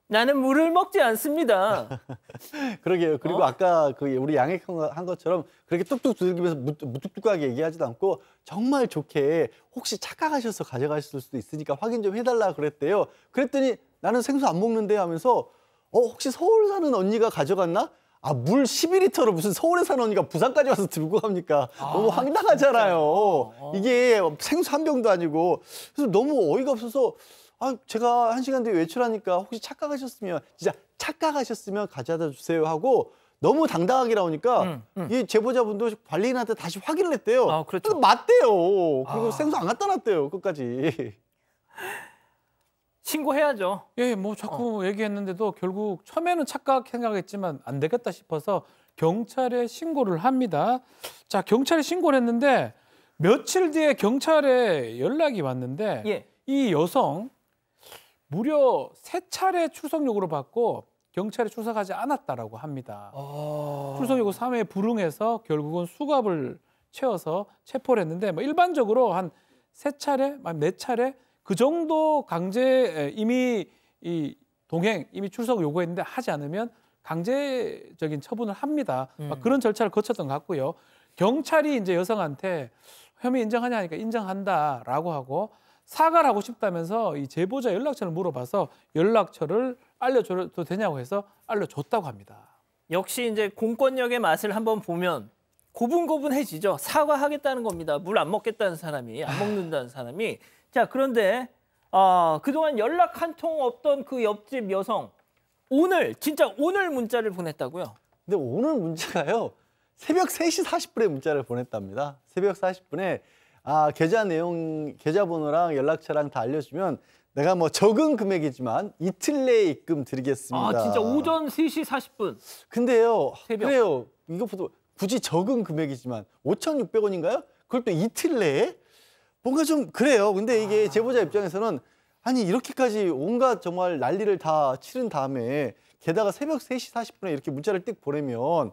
나는 물을 먹지 않습니다. 그러게요. 그리고 어? 아까 그 우리 양액한 것처럼 그렇게 뚝뚝 두들기면서 무뚝뚝하게 얘기하지도 않고 정말 좋게 혹시 착각하셔서 가져가실 수도 있으니까 확인 좀 해달라 그랬대요. 그랬더니 나는 생수 안 먹는데 하면서 어 혹시 서울 사는 언니가 가져갔나? 아, 물 12리터를 무슨 서울에 사는 언니가 부산까지 와서 들고 갑니까? 아, 너무 황당하잖아요. 어. 이게 생수 한 병도 아니고. 그래서 너무 어이가 없어서 아, 제가 한 시간 뒤에 외출하니까 혹시 착각하셨으면 진짜 착각하셨으면 가져다 주세요 하고 너무 당당하게 나오니까 음, 음. 이 제보자분도 관리인한테 다시 확인을 했대요. 아, 그렇죠. 맞대요. 그리고 아. 생수 안 갖다 놨대요. 끝까지. 신고해야죠. 예, 뭐 자꾸 어. 얘기했는데도 결국 처음에는 착각 생각했지만 안 되겠다 싶어서 경찰에 신고를 합니다. 자, 경찰에 신고를 했는데 며칠 뒤에 경찰에 연락이 왔는데 예. 이 여성 무려 세 차례 출석 요구를 받고 경찰에 출석하지 않았다라고 합니다. 어... 아. 출석 요구 3회 불응해서 결국은 수갑을 채워서 체포를 했는데 뭐 일반적으로 한 세 차례, 아, 네 차례 그 정도 강제 이미 이 동행 이미 출석 요구했는데 하지 않으면 강제적인 처분을 합니다. 음. 막 그런 절차를 거쳤던 것 같고요. 경찰이 이제 여성한테 혐의 인정하냐 하니까 인정한다라고 하고 사과를 하고 싶다면서 이 제보자 연락처를 물어봐서 연락처를 알려줘도 되냐고 해서 알려줬다고 합니다. 역시 이제 공권력의 맛을 한번 보면 고분고분해지죠. 사과하겠다는 겁니다. 물 안 먹겠다는 사람이, 안 아. 먹는다는 사람이. 자, 그런데 어, 그동안 연락 한 통 없던 그 옆집 여성 오늘 진짜 오늘 문자를 보냈다고요? 근데 오늘 문자가요. 새벽 3시 40분에 문자를 보냈답니다. 새벽 40분에 아, 계좌 내용, 계좌번호랑 연락처랑 다 알려주면 내가 뭐 적은 금액이지만 이틀 내에 입금 드리겠습니다. 아, 진짜 오전 3시 40분. 근데요. 새벽. 그래요. 이것보다 굳이 적은 금액이지만 5,600원인가요? 그걸 또 이틀 내에? 뭔가 좀 그래요. 근데 이게 아. 제보자 입장에서는 아니 이렇게까지 온갖 정말 난리를 다 치른 다음에 게다가 새벽 3시 40분에 이렇게 문자를 띡 보내면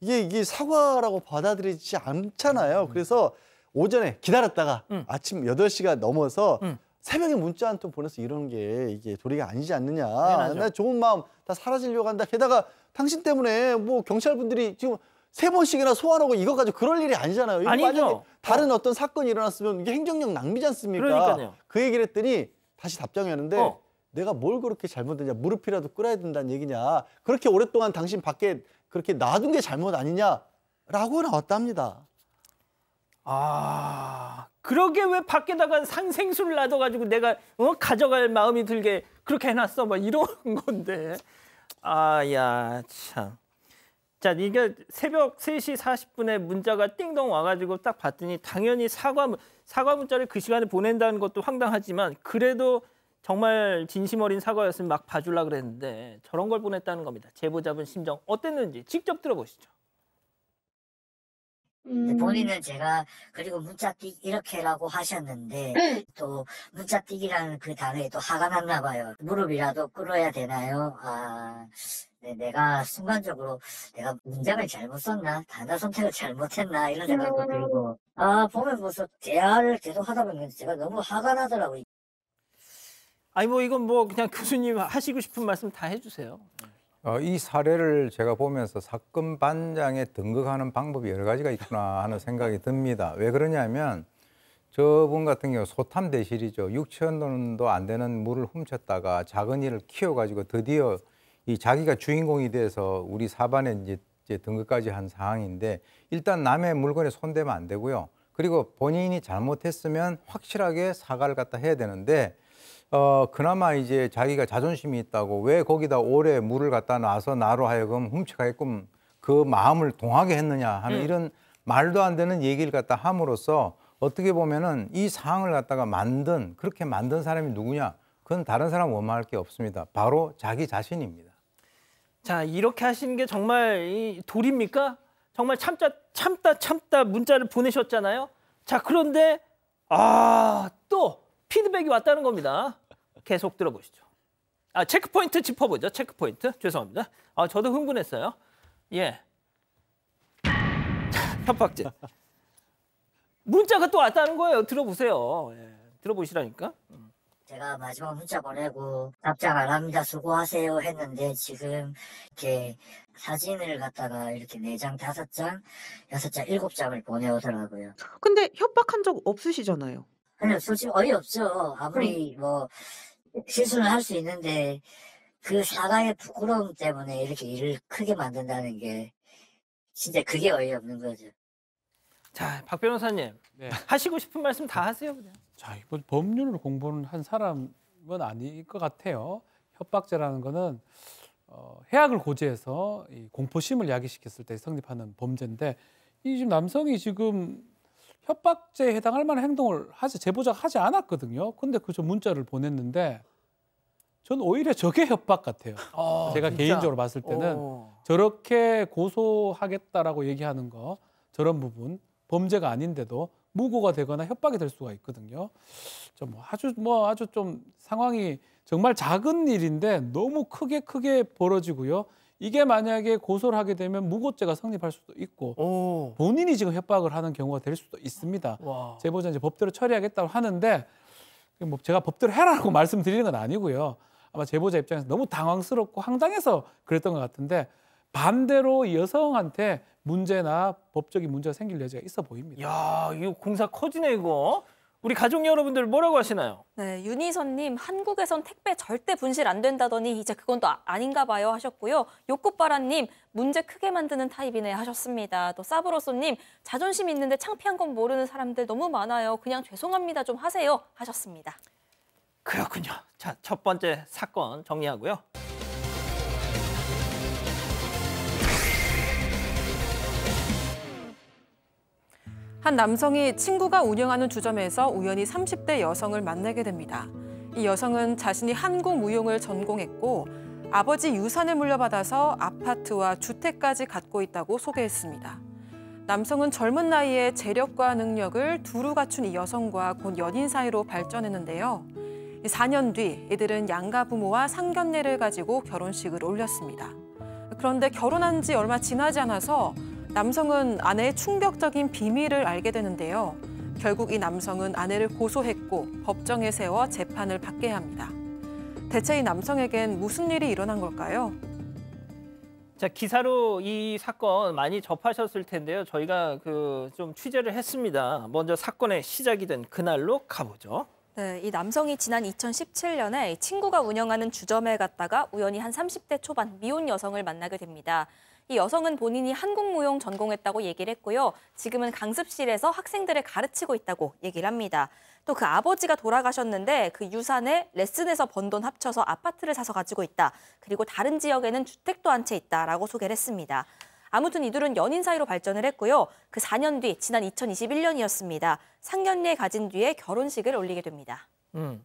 이게 이게 사과라고 받아들이지 않잖아요. 음. 그래서 오전에 기다렸다가 응. 음. 아침 8시가 넘어서 응. 음. 새벽에 문자 한 통 보내서 이런 게 이게 도리가 아니지 않느냐. 나 좋은 마음 다 사라지려고 한다. 게다가 당신 때문에 뭐 경찰분들이 지금 세 번씩이나 소환하고 이거 가지고 그럴 일이 아니잖아요. 이거 아니죠. 다른 어. 떤 사건이 일어났으면 이게 행정력 낭비지 않습니까? 그러니까요. 그 얘기를 했더니 다시 답장이 하는데 어. 내가 뭘 그렇게 잘못했냐 무릎이라도 끌어야 된다는 얘기냐 그렇게 오랫동안 당신 밖에 그렇게 놔둔 게 잘못 아니냐라고 나왔답니다. 아 그러게 왜 밖에다가 산생수를 놔둬가지고 내가 어? 가져갈 마음이 들게 그렇게 해놨어 막 이런 건데 아야 참. 자, 이게 새벽 3시 40분에 문자가 띵동 와가지고 딱 봤더니 당연히 사과, 사과 문자를 그 시간에 보낸다는 것도 황당하지만 그래도 정말 진심 어린 사과였으면 막 봐줄라 그랬는데 저런 걸 보냈다는 겁니다. 제보자분 심정 어땠는지 직접 들어보시죠. 음. 본인은 제가 그리고 문자띠 이렇게라고 하셨는데 음. 또 문자띠기라는 그 단어에 또 화가 났나 봐요. 무릎이라도 꿇어야 되나요? 아 네, 내가 순간적으로 내가 문장을 잘못 썼나 단어 선택을 잘못했나 이런 생각도 음. 들고 아 보면 벌써 대화를 계속 하다 보면 제가 너무 화가 나더라고 아니 뭐 이건 뭐 그냥 교수님 하시고 싶은 말씀 다 해주세요. 어, 이 사례를 제가 보면서 사건 반장에 등극하는 방법이 여러 가지가 있구나 하는 생각이 듭니다. 왜 그러냐면 저분 같은 경우 소탐 대실이죠. 6천 원도 안 되는 물을 훔쳤다가 작은 일을 키워가지고 드디어 이 자기가 주인공이 돼서 우리 사반에 이제, 이제 등급까지 한상황인데 일단 남의 물건에 손대면 안 되고요. 그리고 본인이 잘못했으면 확실하게 사과를 갖다 해야 되는데 어 그나마 이제 자기가 자존심이 있다고 왜 거기다 오래 물을 갖다 놔서 나로 하여금 훔쳐가게끔 그 마음을 동하게 했느냐 하는 음. 이런 말도 안 되는 얘기를 갖다 함으로써 어떻게 보면은 이 상황을 갖다가 만든 그렇게 만든 사람이 누구냐 그건 다른 사람 원망할 게 없습니다 바로 자기 자신입니다. 자 이렇게 하시는 게 정말 이돌입니까 정말 참자 참다 참다 문자를 보내셨잖아요. 자 그런데 아또 피드백이 왔다는 겁니다. 계속 들어보시죠. 아 체크포인트 짚어보죠. 체크포인트 죄송합니다. 아 저도 흥분했어요. 예. 협박죄. 문자가 또 왔다는 거예요. 들어보세요. 예, 들어보시라니까. 음. 제가 마지막 문자 보내고 답장 안 합니다. 수고하세요 했는데 지금 이렇게 사진을 갖다가 이렇게 4장, 5장, 6장, 7장을 보내오더라고요. 근데 협박한 적 없으시잖아요. 아니요, 솔직히 어이없죠. 아무리 음. 뭐 실수는 할 수 있는데 그 사과의 부끄러움 때문에 이렇게 일을 크게 만든다는 게 진짜 그게 어이없는 거죠. 자, 박 변호사님. 네. 하시고 싶은 말씀 다 하세요, 그냥. 자, 이번 법률을 공부는 한 사람은 아닐 것 같아요. 협박죄라는 거는 어, 해악을 고지해서 이 공포심을 야기시켰을 때 성립하는 범죄인데 이 지금 남성이 지금 협박죄에 해당할 만한 행동을 하지 제보자가 하지 않았거든요. 근데 그저 문자를 보냈는데 전 오히려 저게 협박 같아요. 아, 제가 진짜? 개인적으로 봤을 때는 오. 저렇게 고소하겠다라고 얘기하는 거 저런 부분 범죄가 아닌데도 무고가 되거나 협박이 될 수가 있거든요. 좀 아주 뭐 아주 좀 상황이 정말 작은 일인데 너무 크게 크게 벌어지고요. 이게 만약에 고소를 하게 되면 무고죄가 성립할 수도 있고 오. 본인이 지금 협박을 하는 경우가 될 수도 있습니다. 와. 제보자 이제 법대로 처리하겠다고 하는데 뭐 제가 법대로 해라고 말씀드리는 건 아니고요. 아마 제보자 입장에서 너무 당황스럽고 황당해서 그랬던 것 같은데 반대로 여성한테 문제나 법적인 문제가 생길 여지가 있어 보입니다. 야, 이거 공사 커지네 이거. 우리 가족 여러분들 뭐라고 하시나요? 네, 윤희선님 한국에선 택배 절대 분실 안 된다더니 이제 그건 또 아닌가 봐요 하셨고요. 요꽃바라님 문제 크게 만드는 타입이네 하셨습니다. 또 사브로소님 자존심 있는데 창피한 건 모르는 사람들 너무 많아요. 그냥 죄송합니다 좀 하세요 하셨습니다. 그렇군요. 자, 첫 번째 사건 정리하고요. 한 남성이 친구가 운영하는 주점에서 우연히 30대 여성을 만나게 됩니다. 이 여성은 자신이 한국 무용을 전공했고 아버지 유산을 물려받아서 아파트와 주택까지 갖고 있다고 소개했습니다. 남성은 젊은 나이에 재력과 능력을 두루 갖춘 이 여성과 곧 연인 사이로 발전했는데요. 4년 뒤 이들은 양가 부모와 상견례를 가지고 결혼식을 올렸습니다. 그런데 결혼한 지 얼마 지나지 않아서 남성은 아내의 충격적인 비밀을 알게 되는데요. 결국 이 남성은 아내를 고소했고 법정에 세워 재판을 받게 합니다. 대체 이 남성에겐 무슨 일이 일어난 걸까요? 자 기사로 이 사건 많이 접하셨을 텐데요. 저희가 그좀 취재를 했습니다. 먼저 사건의 시작이 된 그날로 가보죠. 네, 이 남성이 지난 2017년에 친구가 운영하는 주점에 갔다가 우연히 한 30대 초반 미혼 여성을 만나게 됩니다. 이 여성은 본인이 한국무용 전공했다고 얘기를 했고요. 지금은 강습실에서 학생들을 가르치고 있다고 얘기를 합니다. 또 그 아버지가 돌아가셨는데 그 유산에 레슨에서 번 돈 합쳐서 아파트를 사서 가지고 있다. 그리고 다른 지역에는 주택도 한 채 있다라고 소개를 했습니다. 아무튼 이들은 연인 사이로 발전을 했고요. 그 4년 뒤 지난 2021년이었습니다. 상견례 가진 뒤에 결혼식을 올리게 됩니다. 음.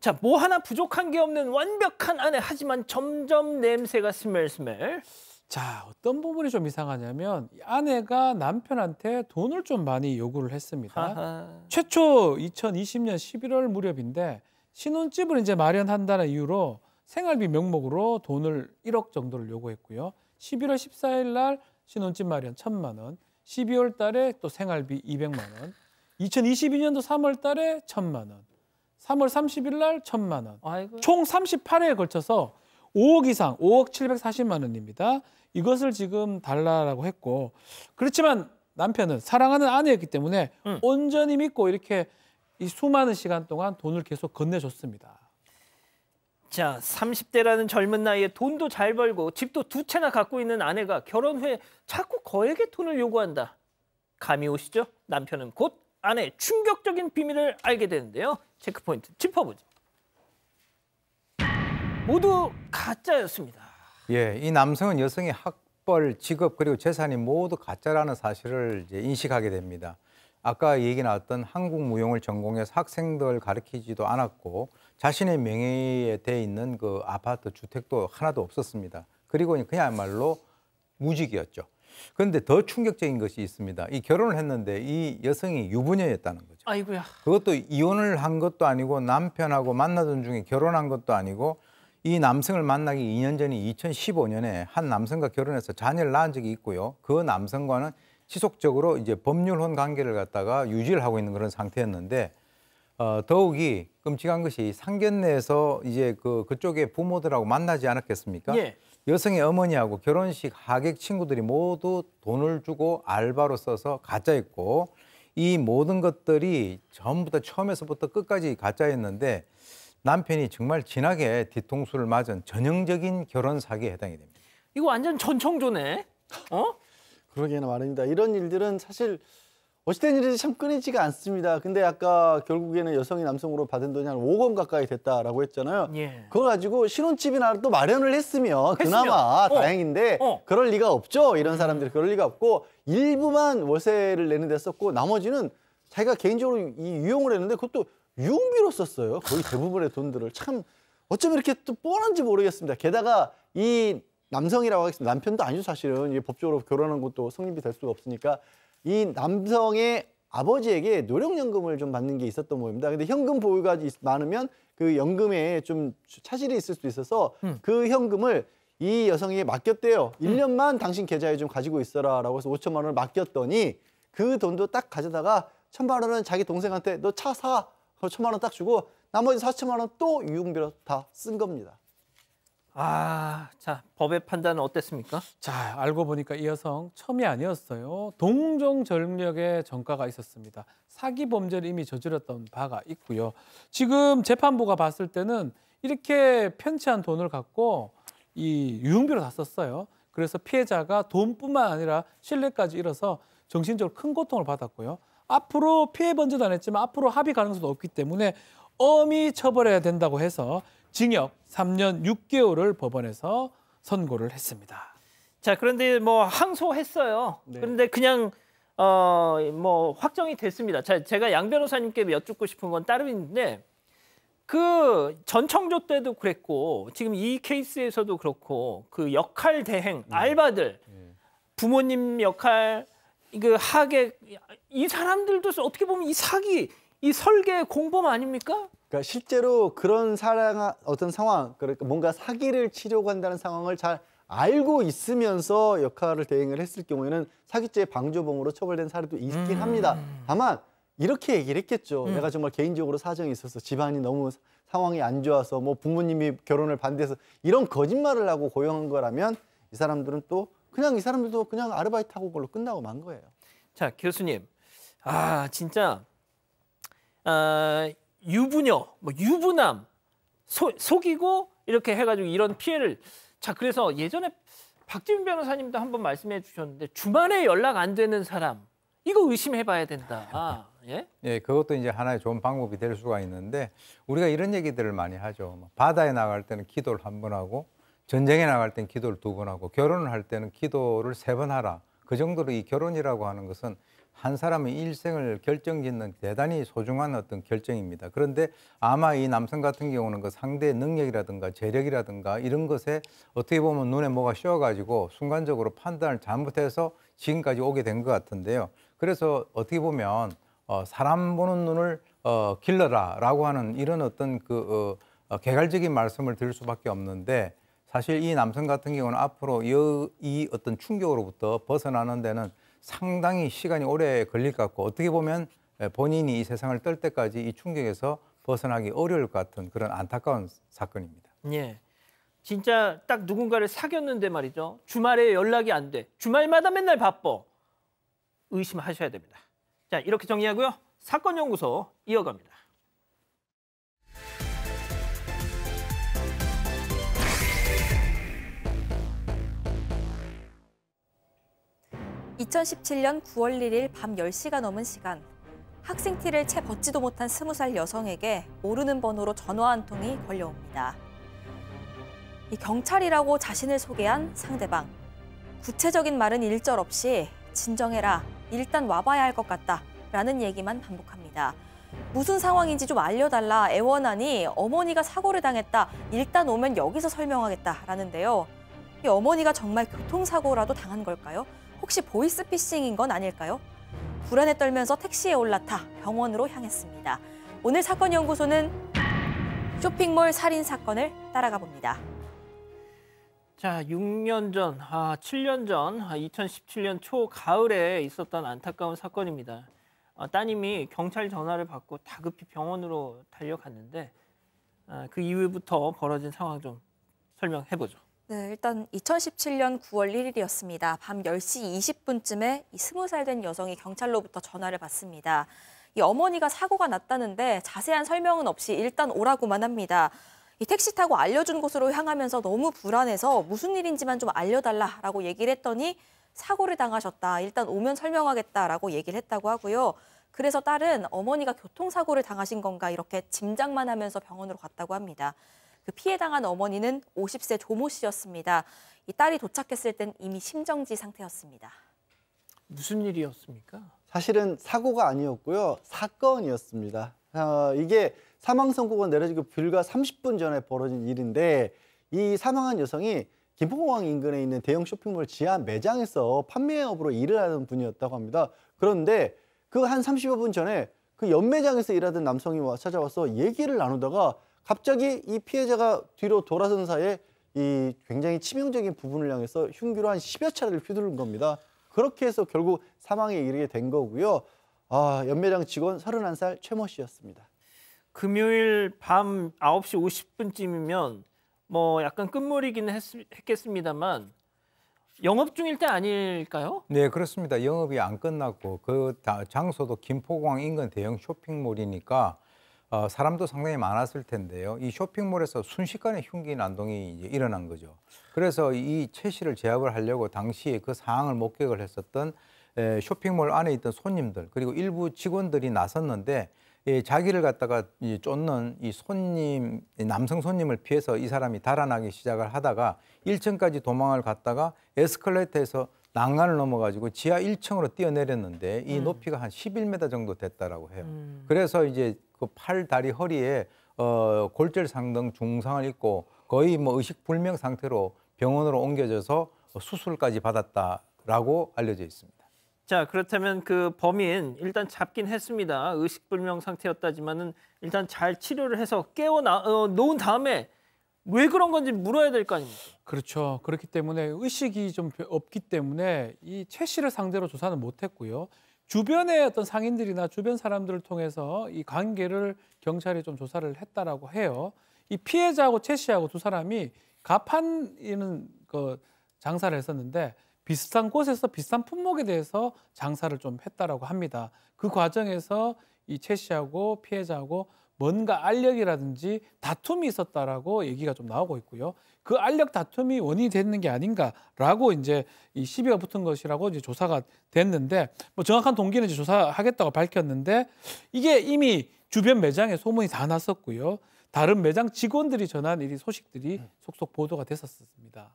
자, 뭐 하나 부족한 게 없는 완벽한 아내 하지만 점점 냄새가 스멜스멜. 자, 어떤 부분이 좀 이상하냐면 아내가 남편한테 돈을 좀 많이 요구를 했습니다. 하하. 최초 2020년 11월 무렵인데 신혼집을 이제 마련한다는 이유로 생활비 명목으로 돈을 1억 정도를 요구했고요. 11월 14일 날 신혼집 마련 1 0 0 0만 원, 12월 달에 또 생활비 200만 원, 2022년도 3월 달에 1 0 0 0만 원, 3월 30일 날1 0 0 0만 원. 아이고. 총 38회에 걸쳐서 5억 이상 5억 740만 원입니다. 이것을 지금 달라라고 했고 그렇지만 남편은 사랑하는 아내였기 때문에 응. 음. 온전히 믿고 이렇게 이 수많은 시간 동안 돈을 계속 건네줬습니다. 자, 30대라는 젊은 나이에 돈도 잘 벌고 집도 두 채나 갖고 있는 아내가 결혼 후에 자꾸 거액의 돈을 요구한다. 감이 오시죠? 남편은 곧 아내의 충격적인 비밀을 알게 되는데요. 체크포인트 짚어보죠. 모두 가짜였습니다. 예, 이 남성은 여성의 학벌, 직업 그리고 재산이 모두 가짜라는 사실을 인식하게 됩니다. 아까 얘기 나왔던 한국 무용을 전공해서 학생들 가르치지도 않았고 자신의 명예에 돼 있는 그 아파트 주택도 하나도 없었습니다. 그리고 그야말로 무직이었죠. 그런데 더 충격적인 것이 있습니다. 이 결혼을 했는데 이 여성이 유부녀였다는 거죠. 아이고야. 그것도 이혼을 한 것도 아니고 남편하고 만나던 중에 결혼한 것도 아니고 이 남성을 만나기 2년 전인 2015년에 한 남성과 결혼해서 자녀를 낳은 적이 있고요. 그 남성과는 지속적으로 이제 법률혼 관계를 갖다가 유지를 하고 있는 그런 상태였는데 어, 더욱이 끔찍한 것이 상견 례에서 이제 그 그쪽의 부모들하고 만나지 않았겠습니까? 예. 여성의 어머니하고 결혼식 하객 친구들이 모두 돈을 주고 알바로 써서 가짜였고 이 모든 것들이 전부 다 처음에서부터 끝까지 가짜였는데 남편이 정말 진하게 뒤통수를 맞은 전형적인 결혼 사기에 해당이 됩니다. 이거 완전 전청조네. 어? 그러게는 말입니다. 이런 일들은 사실 어찌된 일인지 참 끊이지가 않습니다. 근데 아까 결국에는 여성이 남성으로 받은 돈이 한 5억 원 가까이 됐다라고 했잖아요. 예. 그거 가지고 신혼집이나 또 마련을 했으면, 했으면. 그나마 어. 다행인데 어. 그럴 리가 없죠. 이런 사람들이 그럴 리가 없고 일부만 월세를 내는 데 썼고 나머지는 자기가 개인적으로 이 유용을 했는데 그것도 유흥비로 썼어요. 거의 대부분의 돈들을 참어쩜 이렇게 또 뻔한지 모르겠습니다. 게다가 이 남성이라고 하겠습니다. 남편도 아니죠 사실은 이게 법적으로 결혼한 것도 성립이 될 수가 없으니까 이 남성의 아버지에게 노령연금을 좀 받는 게 있었던 모양입니다. 근데 현금 보유가 많으면 그 연금에 좀 차질이 있을 수도 있어서 음. 그 현금을 이 여성에게 맡겼대요. 음. 1년만 당신 계좌에 좀 가지고 있어라라고 해서 5천만 원을 맡겼더니 그 돈도 딱 가져다가 천만 원은 자기 동생한테 너 차 사. 천만 원 딱 주고 나머지 사천만 원 또 유흥비로 다 쓴 겁니다. 아, 자 법의 판단은 어땠습니까? 자 알고 보니까 이 여성 처음이 아니었어요. 동종전력의 전과가 있었습니다. 사기 범죄를 이미 저질렀던 바가 있고요. 지금 재판부가 봤을 때는 이렇게 편치한 돈을 갖고 이 유흥비로 다 썼어요. 그래서 피해자가 돈뿐만 아니라 신뢰까지 잃어서 정신적으로 큰 고통을 받았고요. 앞으로 피해 번제도 안 했지만 앞으로 합의 가능성도 없기 때문에 엄히 처벌해야 된다고 해서 징역 3년 6개월을 법원에서 선고를 했습니다. 자 그런데 뭐 항소했어요. 네. 그런데 그냥 어뭐 확정이 됐습니다. 자 제가 양 변호사님께 여쭙고 싶은 건 따로 있데그 전청조 때도 그랬고 지금 이 케이스에서도 그렇고 그 역할 대행 네. 알바들 네. 부모님 역할 그 하객 이 사람들도 어떻게 보면 이 사기 이 설계 공범 아닙니까? 그러니까 실제로 그런 사랑 어떤 상황 그러니까 뭔가 사기를 치려고 한다는 상황을 잘 알고 있으면서 역할을 대행을 했을 경우에는 사기죄 방조범으로 처벌된 사례도 있긴 음... 합니다. 다만 이렇게 얘기를 했겠죠. 음. 내가 정말 개인적으로 사정이 있어서 집안이 너무 상황이 안 좋아서 뭐 부모님이 결혼을 반대해서 이런 거짓말을 하고 고용한 거라면 이 사람들은 또 그냥 이 사람들도 그냥 아르바이트 하고 걸로 끝나고 만 거예요. 자, 교수님. 아, 진짜 아, 유부녀, 뭐 유부남 소, 속이고 이렇게 해가지고 이런 피해를 자 그래서 예전에 박지민 변호사님도 한번 말씀해 주셨는데 주말에 연락 안 되는 사람 이거 의심해봐야 된다. 아, 예? 예, 그것도 이제 하나의 좋은 방법이 될 수가 있는데 우리가 이런 얘기들을 많이 하죠. 뭐 바다에 나갈 때는 기도를 한번 하고 전쟁에 나갈 땐 기도를 두 번 하고 결혼을 할 때는 기도를 세 번 하라. 그 정도로 이 결혼이라고 하는 것은 한 사람의 일생을 결정짓는 대단히 소중한 어떤 결정입니다. 그런데 아마 이 남성 같은 경우는 그 상대의 능력이라든가 재력이라든가 이런 것에 어떻게 보면 눈에 뭐가 씌어가지고 순간적으로 판단을 잘못해서 지금까지 오게 된 것 같은데요. 그래서 어떻게 보면 어, 사람 보는 눈을 어, 길러라라고 하는 이런 어떤 그 어, 어 개괄적인 말씀을 드릴 수밖에 없는데 사실 이 남성 같은 경우는 앞으로 이, 어떤 충격으로부터 벗어나는 데는 상당히 시간이 오래 걸릴 것 같고 어떻게 보면 예, 본인이 이 세상을 떨 때까지 이 충격에서 벗어나기 어려울 것 같은 그런 안타까운 사건입니다. 예. 진짜 딱 누군가를 사귀었는데 말이죠. 주말에 연락이 안 돼. 주말마다 맨날 바빠. 의심하셔야 됩니다. 자, 이렇게 정리하고요. 사건연구소 이어갑니다. 2017년 9월 1일 밤 10시가 넘은 시간, 학생 티를 채 벗지도 못한 20살 여성에게 모르는 번호로 전화 한 통이 걸려옵니다. 이 경찰이라고 자신을 소개한 상대방. 구체적인 말은 일절 없이 진정해라, 일단 와봐야 할 것 같다 라는 얘기만 반복합니다. 무슨 상황인지 좀 알려달라 애원하니 어머니가 사고를 당했다, 일단 오면 여기서 설명하겠다 라는데요. 이 어머니가 정말 교통사고라도 당한 걸까요? 혹시 보이스피싱인 건 아닐까요? 불안에 떨면서 택시에 올라타 병원으로 향했습니다. 오늘 사건 연구소는 쇼핑몰 살인 사건을 따라가 봅니다. 자, 6년 전, 아, 7년 전, 아, 2017년 초 가을에 있었던 안타까운 사건입니다. 아, 따님이 경찰 전화를 받고 다급히 병원으로 달려갔는데 아, 그 이후부터 벌어진 상황 좀 설명해보죠. 네, 일단 2017년 9월 1일이었습니다. 밤 10시 20분쯤에 이 20살 된 여성이 경찰로부터 전화를 받습니다. 이 어머니가 사고가 났다는데 자세한 설명은 없이 일단 오라고만 합니다. 이 택시 타고 알려준 곳으로 향하면서 너무 불안해서 무슨 일인지만 좀 알려달라라고 얘기를 했더니 사고를 당하셨다. 일단 오면 설명하겠다라고 얘기를 했다고 하고요. 그래서 딸은 어머니가 교통사고를 당하신 건가 이렇게 짐작만 하면서 병원으로 갔다고 합니다. 그 피해 당한 어머니는 50세 조모 씨였습니다. 이 딸이 도착했을 땐 이미 심정지 상태였습니다. 무슨 일이었습니까? 사실은 사고가 아니었고요. 사건이었습니다. 어, 이게 사망 선고가 내려지고 불과 30분 전에 벌어진 일인데 이 사망한 여성이 김포공항 인근에 있는 대형 쇼핑몰 지하 매장에서 판매업으로 일을 하는 분이었다고 합니다. 그런데 그 한3 0분 전에 그 연매장에서 일하던 남성이 찾아와서 얘기를 나누다가 갑자기 이 피해자가 뒤로 돌아선 사이에 이 굉장히 치명적인 부분을 향해서 흉기로 한 10여 차례를 휘두른 겁니다. 그렇게 해서 결국 사망에 이르게 된 거고요. 아, 연매장 직원 31살 최모 씨였습니다. 금요일 밤 9시 50분쯤이면 뭐 약간 끝물이기 했, 했겠습니다만 영업 중일 때 아닐까요? 네, 그렇습니다. 영업이 안 끝났고 그 장소도 김포공항 인근 대형 쇼핑몰이니까 어, 사람도 상당히 많았을 텐데요. 이 쇼핑몰에서 순식간에 흉기 난동이 이제 일어난 거죠. 그래서 이최 씨를 제압을 하려고 당시에 그 상황을 목격을 했었던 에, 쇼핑몰 안에 있던 손님들 그리고 일부 직원들이 나섰는데 예, 자기를 갖다가 이 쫓는 이 손님 이 남성 손님을 피해서 이 사람이 달아나기 시작을 하다가 1층까지 도망을 갔다가 에스컬레이터에서 난간을 넘어가지고 지하 1층으로 뛰어내렸는데 이 음. 높이가 한 11m 정도 됐다라고 해요. 음. 그래서 이제 그 팔, 다리, 허리에 어, 골절상 등 중상을 입고 거의 뭐 의식 불명 상태로 병원으로 옮겨져서 수술까지 받았다라고 알려져 있습니다. 자 그렇다면 그 범인 일단 잡긴 했습니다. 의식 불명 상태였다지만은 일단 잘 치료를 해서 깨워 나, 어, 놓은 다음에 왜 그런 건지 물어야 될 거 아닙니까? 그렇죠. 그렇기 때문에 의식이 좀 없기 때문에 이최 씨를 상대로 조사는 못했고요. 주변의 어떤 상인들이나 주변 사람들을 통해서 이 관계를 경찰이 좀 조사를 했다라고 해요. 이 피해자하고 채 씨하고 두 사람이 가판이는 그 장사를 했었는데 비슷한 곳에서 비슷한 품목에 대해서 장사를 좀 했다라고 합니다. 그 과정에서 이채 씨하고 피해자하고 뭔가 알력이라든지 다툼이 있었다라고 얘기가 좀 나오고 있고요. 그 알력 다툼이 원인이 되는 게 아닌가라고 이제 이 시비가 붙은 것이라고 이제 조사가 됐는데 뭐 정확한 동기는 이제 조사하겠다고 밝혔는데 이게 이미 주변 매장에 소문이 다 났었고요. 다른 매장 직원들이 전한 이 소식들이 음. 속속 보도가 됐었습니다.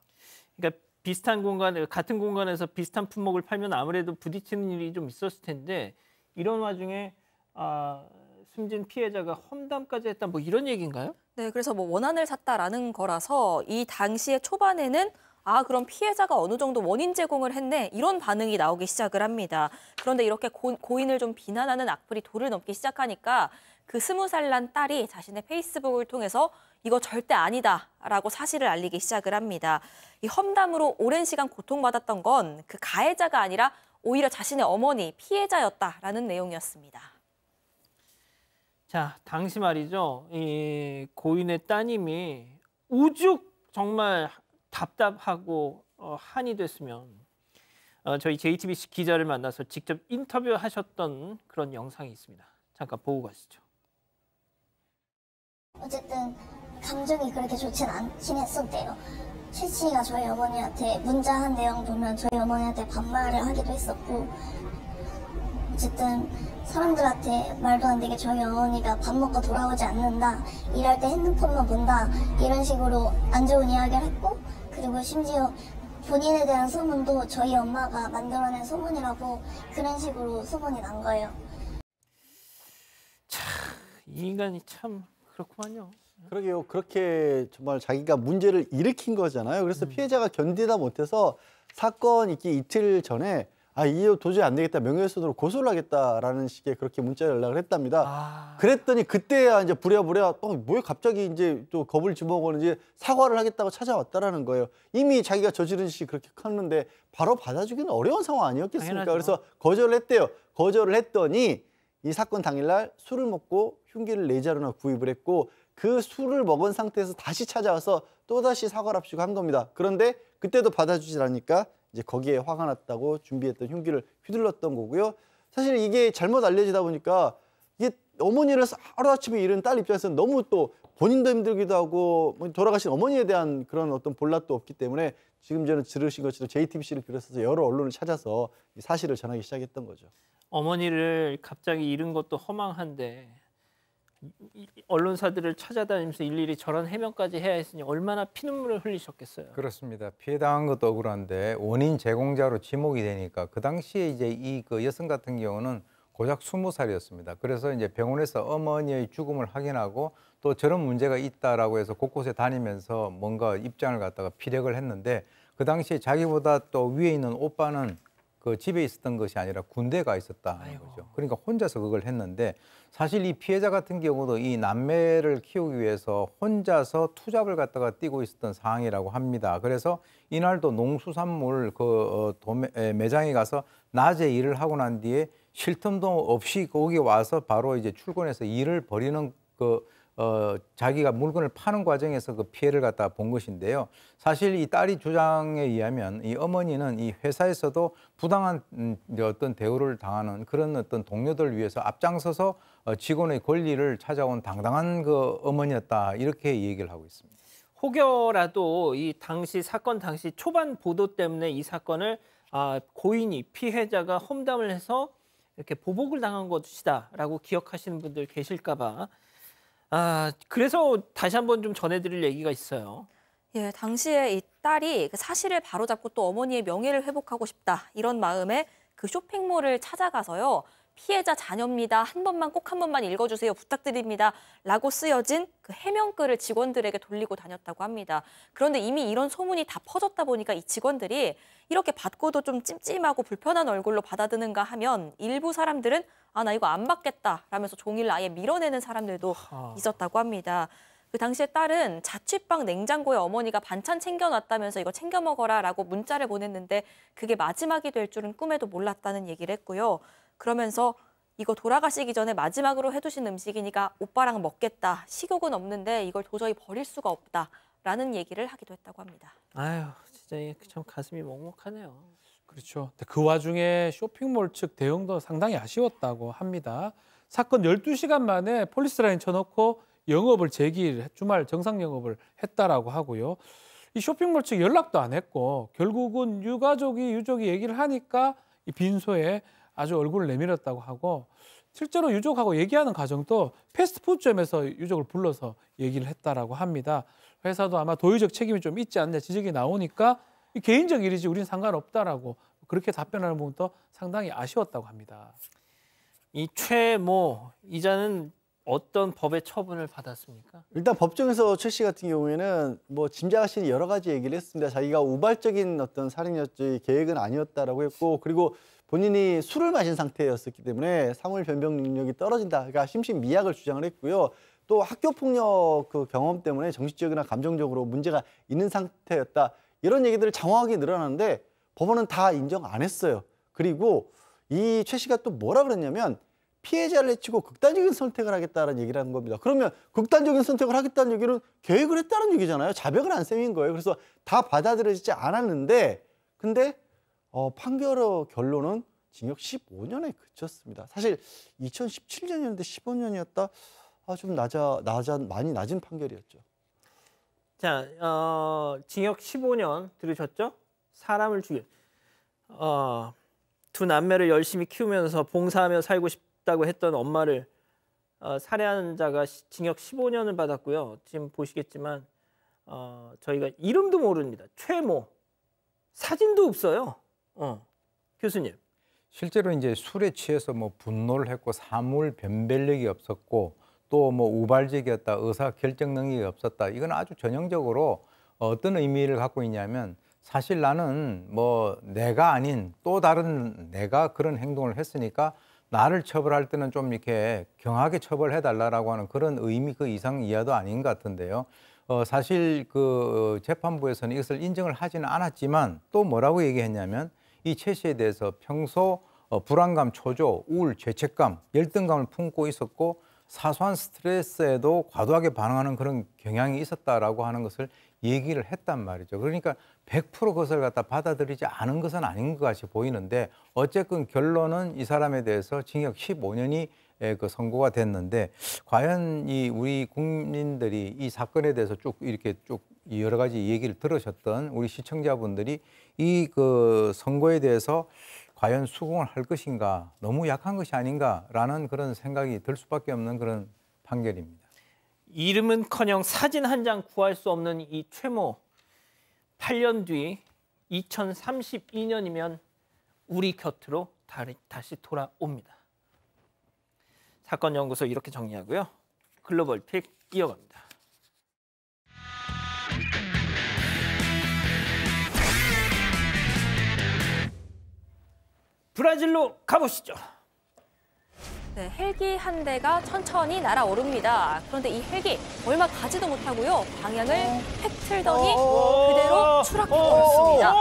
그러니까 비슷한 공간 같은 공간에서 비슷한 품목을 팔면 아무래도 부딪히는 일이 좀 있었을 텐데 이런 와중에 아 숨진 피해자가 험담까지 했다 뭐 이런 얘기인가요? 네, 그래서 뭐 원한을 샀다라는 거라서 이당시의 초반에는 아 그럼 피해자가 어느 정도 원인 제공을 했네 이런 반응이 나오기 시작을 합니다. 그런데 이렇게 고, 고인을 좀 비난하는 악플이 도를 넘기 시작하니까 그 스무 살 난 딸이 자신의 페이스북을 통해서 이거 절대 아니다라고 사실을 알리기 시작을 합니다. 이 험담으로 오랜 시간 고통받았던 건 그 가해자가 아니라 오히려 자신의 어머니 피해자였다라는 내용이었습니다. 자, 당시 말이죠. 이 고인의 따님이 우죽 정말 답답하고 어, 한이 됐으면 어, 저희 JTBC 기자를 만나서 직접 인터뷰하셨던 그런 영상이 있습니다. 잠깐 보고 가시죠. 어쨌든 감정이 그렇게 좋진 않긴 했었대요. 최씨가 저희 어머니한테 문자한 내용 보면 저희 어머니한테 반말을 하기도 했었고 어쨌든 사람들한테 말도 안 되게 저희 어머니가 밥 먹고 돌아오지 않는다 일할 때 핸드폰만 본다 이런 식으로 안 좋은 이야기를 했고 그리고 심지어 본인에 대한 소문도 저희 엄마가 만들어낸 소문이라고 그런 식으로 소문이 난 거예요. 참, 이 인간이 참 그렇구만요. 그러게요. 그렇게 정말 자기가 문제를 일으킨 거잖아요. 그래서 음. 피해자가 견디다 못해서 사건 있기 이틀 전에 아, 이거 도저히 안 되겠다. 명예훼손으로 고소를 하겠다라는 식의 그렇게 문자 연락을 했답니다. 아... 그랬더니 그때야 이제 부랴부랴 또왜 어, 뭐 갑자기 이제 또 겁을 주먹었는지 사과를 하겠다고 찾아왔다라는 거예요. 이미 자기가 저지른 짓이 그렇게 컸는데 바로 받아주기는 어려운 상황 아니었겠습니까? 당연하죠. 그래서 거절을 했대요. 거절을 했더니 이 사건 당일날 술을 먹고 흉기를 네 자루나 구입을 했고 그 술을 먹은 상태에서 다시 찾아와서 또다시 사과를 합시고 한 겁니다. 그런데 그때도 받아주질 않으니까 이제 거기에 화가 났다고 준비했던 흉기를 휘둘렀던 거고요. 사실 이게 잘못 알려지다 보니까 이게 어머니를 하루아침에 잃은 딸 입장에서는 너무 또 본인도 힘들기도 하고 뭐 돌아가신 어머니에 대한 그런 어떤 볼랏도 없기 때문에 지금 저는 들으신 것처럼 JTBC를 비롯해서 여러 언론을 찾아서 사실을 전하기 시작했던 거죠. 어머니를 갑자기 잃은 것도 허망한데 언론사들을 찾아다니면서 일일이 저런 해명까지 해야 했으니 얼마나 피눈물을 흘리셨겠어요. 그렇습니다. 피해 당한 것도 억울한데 원인 제공자로 지목이 되니까 그 당시에 이제 이 그 여성 같은 경우는 고작 스무 살이었습니다 그래서 이제 병원에서 어머니의 죽음을 확인하고 또 저런 문제가 있다라고 해서 곳곳에 다니면서 뭔가 입장을 갖다가 피력을 했는데 그 당시에 자기보다 또 위에 있는 오빠는 그 집에 있었던 것이 아니라 군대가 있었다는 아이고. 거죠. 그러니까 혼자서 그걸 했는데 사실 이 피해자 같은 경우도 이 남매를 키우기 위해서 혼자서 투잡을 갖다가 뛰고 있었던 상황이라고 합니다. 그래서 이날도 농수산물 그 어, 도매, 매장에 가서 낮에 일을 하고 난 뒤에 쉴 틈도 없이 거기 와서 바로 이제 출근해서 일을 벌이는 그 어, 자기가 물건을 파는 과정에서 그 피해를 갖다 본 것인데요. 사실 이 딸이 주장에 의하면 이 어머니는 이 회사에서도 부당한 음, 어떤 대우를 당하는 그런 어떤 동료들을 위해서 앞장서서 어, 직원의 권리를 찾아온 당당한 그 어머니였다 이렇게 얘기를 하고 있습니다. 혹여라도 이 당시 사건 당시 초반 보도 때문에 이 사건을 아, 고인이 피해자가 험담을 해서 이렇게 보복을 당한 것이다라고 기억하시는 분들 계실까봐 아, 그래서 다시 한번 좀 전해드릴 얘기가 있어요. 예, 당시에 이 딸이 그 사실을 바로잡고 또 어머니의 명예를 회복하고 싶다 이런 마음에 그 쇼핑몰을 찾아가서요. 피해자 자녀입니다. 한 번만 꼭 한 번만 읽어주세요. 부탁드립니다. 라고 쓰여진 그 해명글을 직원들에게 돌리고 다녔다고 합니다. 그런데 이미 이런 소문이 다 퍼졌다 보니까 이 직원들이 이렇게 받고도 좀 찜찜하고 불편한 얼굴로 받아드는가 하면 일부 사람들은 아, 나 이거 안 받겠다 라면서 종이를 아예 밀어내는 사람들도 있었다고 합니다. 그 당시에 딸은 자취방 냉장고에 어머니가 반찬 챙겨놨다면서 이거 챙겨 먹어라 라고 문자를 보냈는데 그게 마지막이 될 줄은 꿈에도 몰랐다는 얘기를 했고요. 그러면서 이거 돌아가시기 전에 마지막으로 해두신 음식이니까 오빠랑 먹겠다. 식욕은 없는데 이걸 도저히 버릴 수가 없다. 라는 얘기를 하기도 했다고 합니다. 아유, 진짜 이참 가슴이 먹먹하네요. 그렇죠. 그 와중에 쇼핑몰 측 대응도 상당히 아쉬웠다고 합니다. 사건 12시간 만에 폴리스라인 쳐놓고 영업을 재기 주말 정상 영업을 했다라고 하고요. 이 쇼핑몰 측 연락도 안 했고 결국은 유가족이 유족이 얘기를 하니까 이 빈소에 아주 얼굴을 내밀었다고 하고 실제로 유족하고 얘기하는 과정도 패스트푸드점에서 유족을 불러서 얘기를 했다라고 합니다. 회사도 아마 도의적 책임이 좀 있지 않냐 지적이 나오니까 개인적 일이지 우린 상관없다라고 그렇게 답변하는 부분도 상당히 아쉬웠다고 합니다. 이 최모 이자는 어떤 법의 처분을 받았습니까? 일단 법정에서 최 씨 같은 경우에는 뭐짐작하신 여러 가지 얘기를 했습니다. 자기가 우발적인 어떤 살인이었지 계획은 아니었다라고 했고 그리고 본인이 술을 마신 상태였었기 때문에 사물 변경 능력이 떨어진다. 그러니까 심신미약을 주장을 했고요. 또 학교 폭력 그 경험 때문에 정신적이나 감정적으로 문제가 있는 상태였다. 이런 얘기들을 장황하게 늘어났는데 법원은 다 인정 안 했어요. 그리고 이 최 씨가 또 뭐라 그랬냐면 피해자를 해치고 극단적인 선택을 하겠다는 얘기를 한 겁니다. 그러면 극단적인 선택을 하겠다는 얘기는 계획을 했다는 얘기잖아요. 자백을 안 셈인 거예요. 그래서 다 받아들여지지 않았는데 근데 어, 판결의 결론은 징역 15년에 그쳤습니다. 사실 2017년이었는데 15년이었다? 아, 좀 낮아, 낮아, 많이 낮은 판결이었죠. 자, 어, 징역 15년 들으셨죠? 사람을 죽일. 어, 두 남매를 열심히 키우면서 봉사하며 살고 싶다고 했던 엄마를 어, 살해하는 자가 징역 15년을 받았고요. 지금 보시겠지만 어, 저희가 이름도 모릅니다. 최모. 사진도 없어요. 어. 교수님. 실제로 이제 술에 취해서 뭐 분노를 했고 사물 변별력이 없었고 또뭐 우발적이었다, 의사 결정 능력이 없었다. 이건 아주 전형적으로 어떤 의미를 갖고 있냐면 사실 나는 뭐 내가 아닌 또 다른 내가 그런 행동을 했으니까 나를 처벌할 때는 좀 이렇게 경하게 처벌해 달라라고 하는 그런 의미 그 이상 이하도 아닌 것 같은데요. 어, 사실 그 어, 재판부에서는 이것을 인정을 하지는 않았지만 또 뭐라고 얘기했냐면 이 최 씨에 대해서 평소 어, 불안감, 초조, 우울, 죄책감, 열등감을 품고 있었고 사소한 스트레스에도 과도하게 반응하는 그런 경향이 있었다라고 하는 것을 얘기를 했단 말이죠. 그러니까 100% 그것을 갖다 받아들이지 않은 것은 아닌 것 같이 보이는데 어쨌든 결론은 이 사람에 대해서 징역 15년이 예, 그 선고가 됐는데 과연 이 우리 국민들이 이 사건에 대해서 쭉 이렇게 쭉 여러 가지 얘기를 들으셨던 우리 시청자분들이 이 그 선거에 대해서 과연 수긍을 할 것인가 너무 약한 것이 아닌가라는 그런 생각이 들 수밖에 없는 그런 판결입니다. 이름은커녕 사진 한 장 구할 수 없는 이 최모 8년 뒤 2032년이면 우리 곁으로 다시 돌아옵니다. 사건 연구소 이렇게 정리하고요. 글로벌 픽 이어갑니다. 브라질로 가보시죠. 네, 헬기 한 대가 천천히 날아오릅니다. 그런데 이 헬기 얼마 가지도 못하고요. 방향을 획 틀더니 그대로 추락해버렸습니다.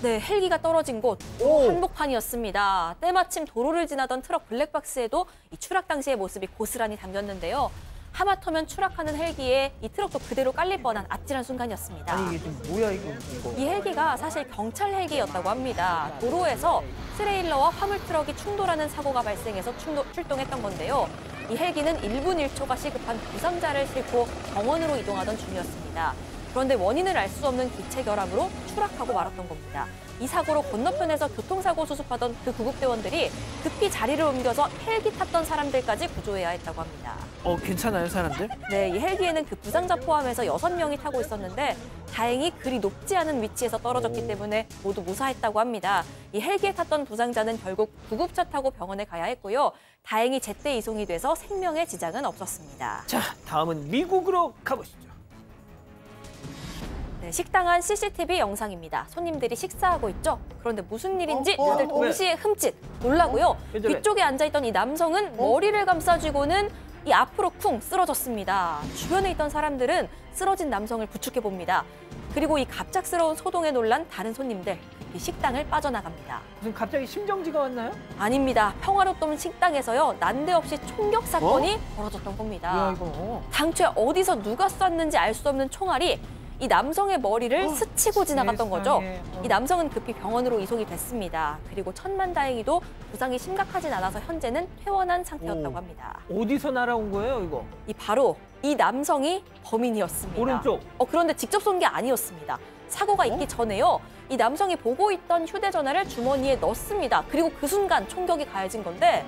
네, 헬기가 떨어진 곳 한복판이었습니다. 때마침 도로를 지나던 트럭 블랙박스에도 이 추락 당시의 모습이 고스란히 담겼는데요. 하마터면 추락하는 헬기에 이 트럭도 그대로 깔릴 뻔한 아찔한 순간이었습니다. 아니 이게 좀 뭐야 이거, 이거. 이 헬기가 사실 경찰 헬기였다고 합니다. 도로에서 트레일러와 화물 트럭이 충돌하는 사고가 발생해서 충도, 출동했던 건데요. 이 헬기는 1분 1초가 시급한 부상자를 싣고 병원으로 이동하던 중이었습니다. 그런데 원인을 알 수 없는 기체 결함으로 추락하고 말았던 겁니다. 이 사고로 건너편에서 교통사고 수습하던 그 구급대원들이 급히 자리를 옮겨서 헬기 탔던 사람들까지 구조해야 했다고 합니다. 어, 괜찮아요, 사람들? 네, 이 헬기에는 그 부상자 포함해서 여 명이 타고 있었는데 다행히 그리 높지 않은 위치에서 떨어졌기 때문에 모두 무사했다고 합니다. 이 헬기에 탔던 부상자는 결국 구급차 타고 병원에 가야 했고요. 다행히 제때 이송이 돼서 생명의 지장은 없었습니다. 자, 다음은 미국으로 가보시죠. 네, 식당 안 CCTV 영상입니다. 손님들이 식사하고 있죠. 그런데 무슨 일인지 어? 어? 다들 어. 동시에 네. 흠칫 놀라고요. 어? 뒤쪽에 앉아있던 이 남성은 어? 머리를 감싸주고는이 앞으로 쿵 쓰러졌습니다. 주변에 있던 사람들은 쓰러진 남성을 부축해 봅니다. 그리고 이 갑작스러운 소동에 놀란 다른 손님들 이 식당을 빠져나갑니다. 무슨 갑자기 심정지가 왔나요? 아닙니다. 평화롭던 식당에서요 난데없이 총격 사건이 어? 벌어졌던 겁니다. 야, 당초에 어디서 누가 쐈는지 알 수 없는 총알이 이 남성의 머리를 어, 스치고 지나갔던 세상에. 거죠. 어. 이 남성은 급히 병원으로 이송이 됐습니다. 그리고 천만다행히도 부상이 심각하진 않아서 현재는 퇴원한 상태였다고 합니다. 어디서 날아온 거예요, 이거? 이 바로 이 남성이 범인이었습니다. 오른쪽. 어, 그런데 직접 쏜 게 아니었습니다. 사고가 어? 있기 전에요. 이 남성이 보고 있던 휴대전화를 주머니에 넣습니다. 그리고 그 순간 총격이 가해진 건데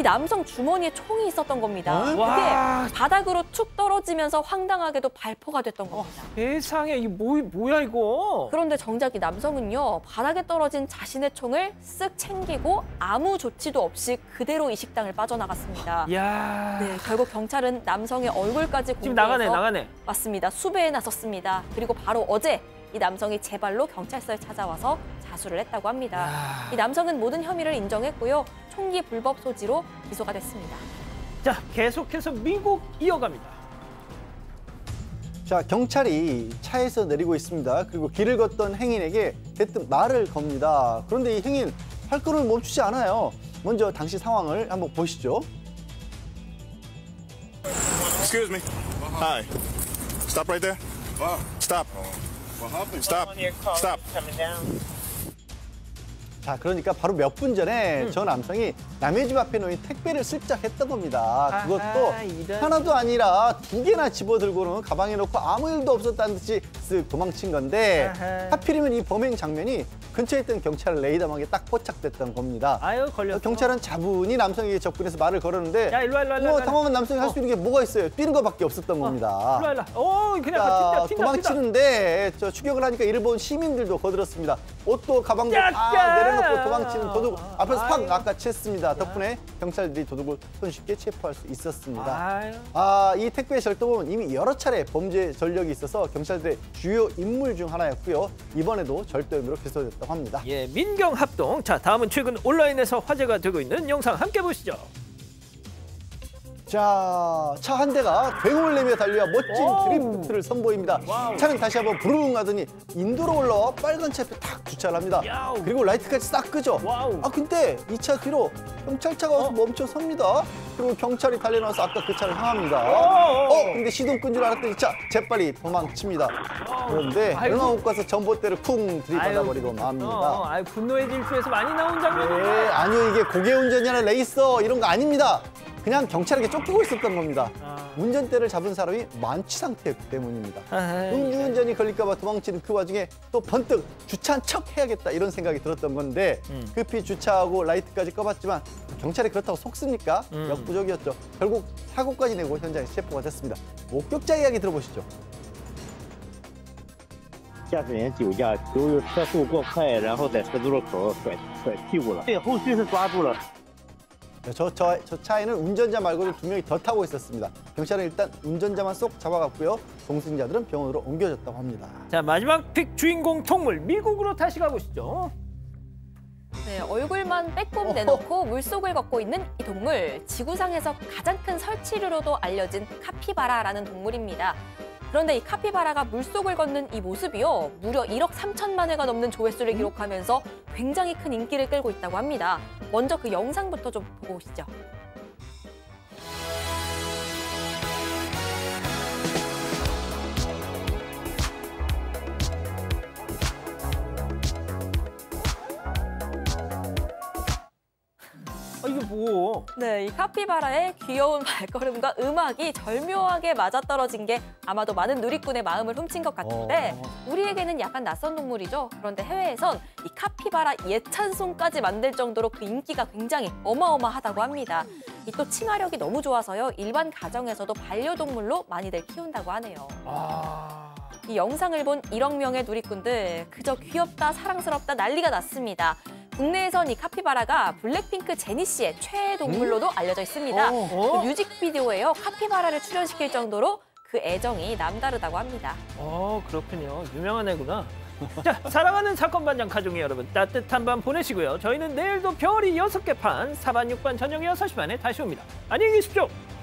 이 남성 주머니에 총이 있었던 겁니다. 어? 그게 바닥으로 툭 떨어지면서 황당하게도 발포가 됐던 어, 겁니다. 어, 세상에 이게 뭐, 뭐야 이거? 그런데 정작 이 남성은요 바닥에 떨어진 자신의 총을 쓱 챙기고 아무 조치도 없이 그대로 이 식당을 빠져나갔습니다. 야. 네, 결국 경찰은 남성의 얼굴까지 공개해서 지금 나가네 나가네. 맞습니다. 수배에 나섰습니다. 그리고 바로 어제 이 남성이 제 발로 경찰서에 찾아와서 자수를 했다고 합니다. 이 남성은 모든 혐의를 인정했고요. 총기 불법 소지로 기소가 됐습니다. 자, 계속해서 미국 이어갑니다. 자, 경찰이 차에서 내리고 있습니다. 그리고 길을 걷던 행인에게 대뜸 말을 겁니다. 그런데 이 행인 발걸음을 멈추지 않아요. 먼저 당시 상황을 한번 보시죠. Excuse me. Hi. Stop right there. Stop. Oh. Stop. Stop. 자, 그러니까 바로 몇 분 전에 음. 저 남성이 남의 집 앞에 놓인 택배를 슬쩍 했던 겁니다. 그것도 아하, 이런... 하나도 아니라 두 개나 집어들고는 가방에 넣고 아무 일도 없었다는 듯이 쓱 도망친 건데 아하. 하필이면 이 범행 장면이 근처에 있던 경찰 레이더망에 딱 포착됐던 겁니다. 아유 걸렸어. 어, 경찰은 자분이 남성에게 접근해서 말을 걸었는데 야 일로 일로 일로. 당황한 남성이 할수 어. 있는 게 뭐가 있어요? 뛰는 거밖에 없었던 어, 겁니다. 일로 일로. 오 그냥 그러니까 튄다, 튄다, 도망치는데 저 추격을 하니까 일본 시민들도 거들었습니다. 옷도 가방도 다 야. 내려놓고 도망치는 도둑 앞에서 아유. 팍 낚아챘습니다. 있습니다. 네. 덕분에 경찰들이 도둑을 손쉽게 체포할 수 있었습니다. 아, 이 택배 절도범은 이미 여러 차례 범죄 전력이 있어서 경찰들의 주요 인물 중 하나였고요. 이번에도 절도 혐의로 기소됐다고 합니다. 예, 민경 합동. 자, 다음은 최근 온라인에서 화제가 되고 있는 영상 함께 보시죠. 자, 차 한 대가 괭을 내며 달려야 멋진 드리프트를 선보입니다. 와우. 차는 다시 한번 부르릉 하더니 인도로 올라와 빨간 차 앞에 탁 주차를 합니다. 야우. 그리고 라이트까지 싹 끄죠. 와우. 아, 근데 이 차 뒤로 경찰차가 와서 어? 멈춰 섭니다. 그리고 경찰이 달려나와서 아까 그 차를 향합니다. 어, 어, 어. 어 근데 시동 끈 줄 알았더니 차 재빨리 도망칩니다. 그런데 얼마못 가서 전봇대를 쿵 들이받아 버리고 맙니다. 어, 아유, 분노의 질주에서 많이 나온 장면이 네, 아니요, 이게 고개 운전이 아니라 레이서 이런 거 아닙니다. 그냥 경찰에게 쫓기고 있었던 겁니다. 아... 운전대를 잡은 사람이 만취 상태 였기 때문입니다. 아하 아, 음주운전이 아. 걸릴까 봐 도망치는 그 와중에 또 번뜩 주차한 척 해야겠다 이런 생각이 들었던 건데 음. 급히 주차하고 라이트까지 꺼봤지만 경찰이 그렇다고 속습니까? 음. 역부족이었죠. 결국 사고까지 내고 현장에 체포가 됐습니다. 목격자 이야기 들어보시죠. 驾驶员酒驾，由于车速过快，然后在十字路口甩甩屁股了，被后续是抓住了。 네, 저, 저, 저 차에는 운전자 말고도 두 명이 더 타고 있었습니다. 경찰은 일단 운전자만 쏙 잡아갔고요. 동승자들은 병원으로 옮겨졌다고 합니다. 자 마지막 픽 주인공 통물 미국으로 다시 가보시죠. 네, 얼굴만 빼꼼 내놓고 물속을 걷고 있는 이 동물. 지구상에서 가장 큰 설치류로도 알려진 카피바라라는 동물입니다. 그런데 이 카피바라가 물속을 걷는 이 모습이요. 무려 1억 3천만 회가 넘는 조회수를 기록하면서 굉장히 큰 인기를 끌고 있다고 합니다. 먼저 그 영상부터 좀 보고 오시죠. 뭐. 네, 이 카피바라의 귀여운 발걸음과 음악이 절묘하게 맞아떨어진 게 아마도 많은 누리꾼의 마음을 훔친 것 같은데 어. 우리에게는 약간 낯선 동물이죠. 그런데 해외에선 이 카피바라 예찬송까지 만들 정도로 그 인기가 굉장히 어마어마하다고 합니다. 이또 칭화력이 너무 좋아서요. 일반 가정에서도 반려동물로 많이들 키운다고 하네요. 아... 이 영상을 본 1억 명의 누리꾼들 그저 귀엽다, 사랑스럽다 난리가 났습니다. 국내에선 이 카피바라가 블랙핑크 제니 씨의 최애 동물로도 음? 알려져 있습니다. 어, 어? 그 뮤직비디오에요 카피바라를 출연시킬 정도로 그 애정이 남다르다고 합니다. 어 그렇군요. 유명한 애구나. 자, 사랑하는 사건 반장 가족이 여러분 따뜻한 밤 보내시고요. 저희는 내일도 별이 여섯 개 판, 사반 육반 저녁 여섯 시 반에 다시 옵니다. 안녕히 계십시오.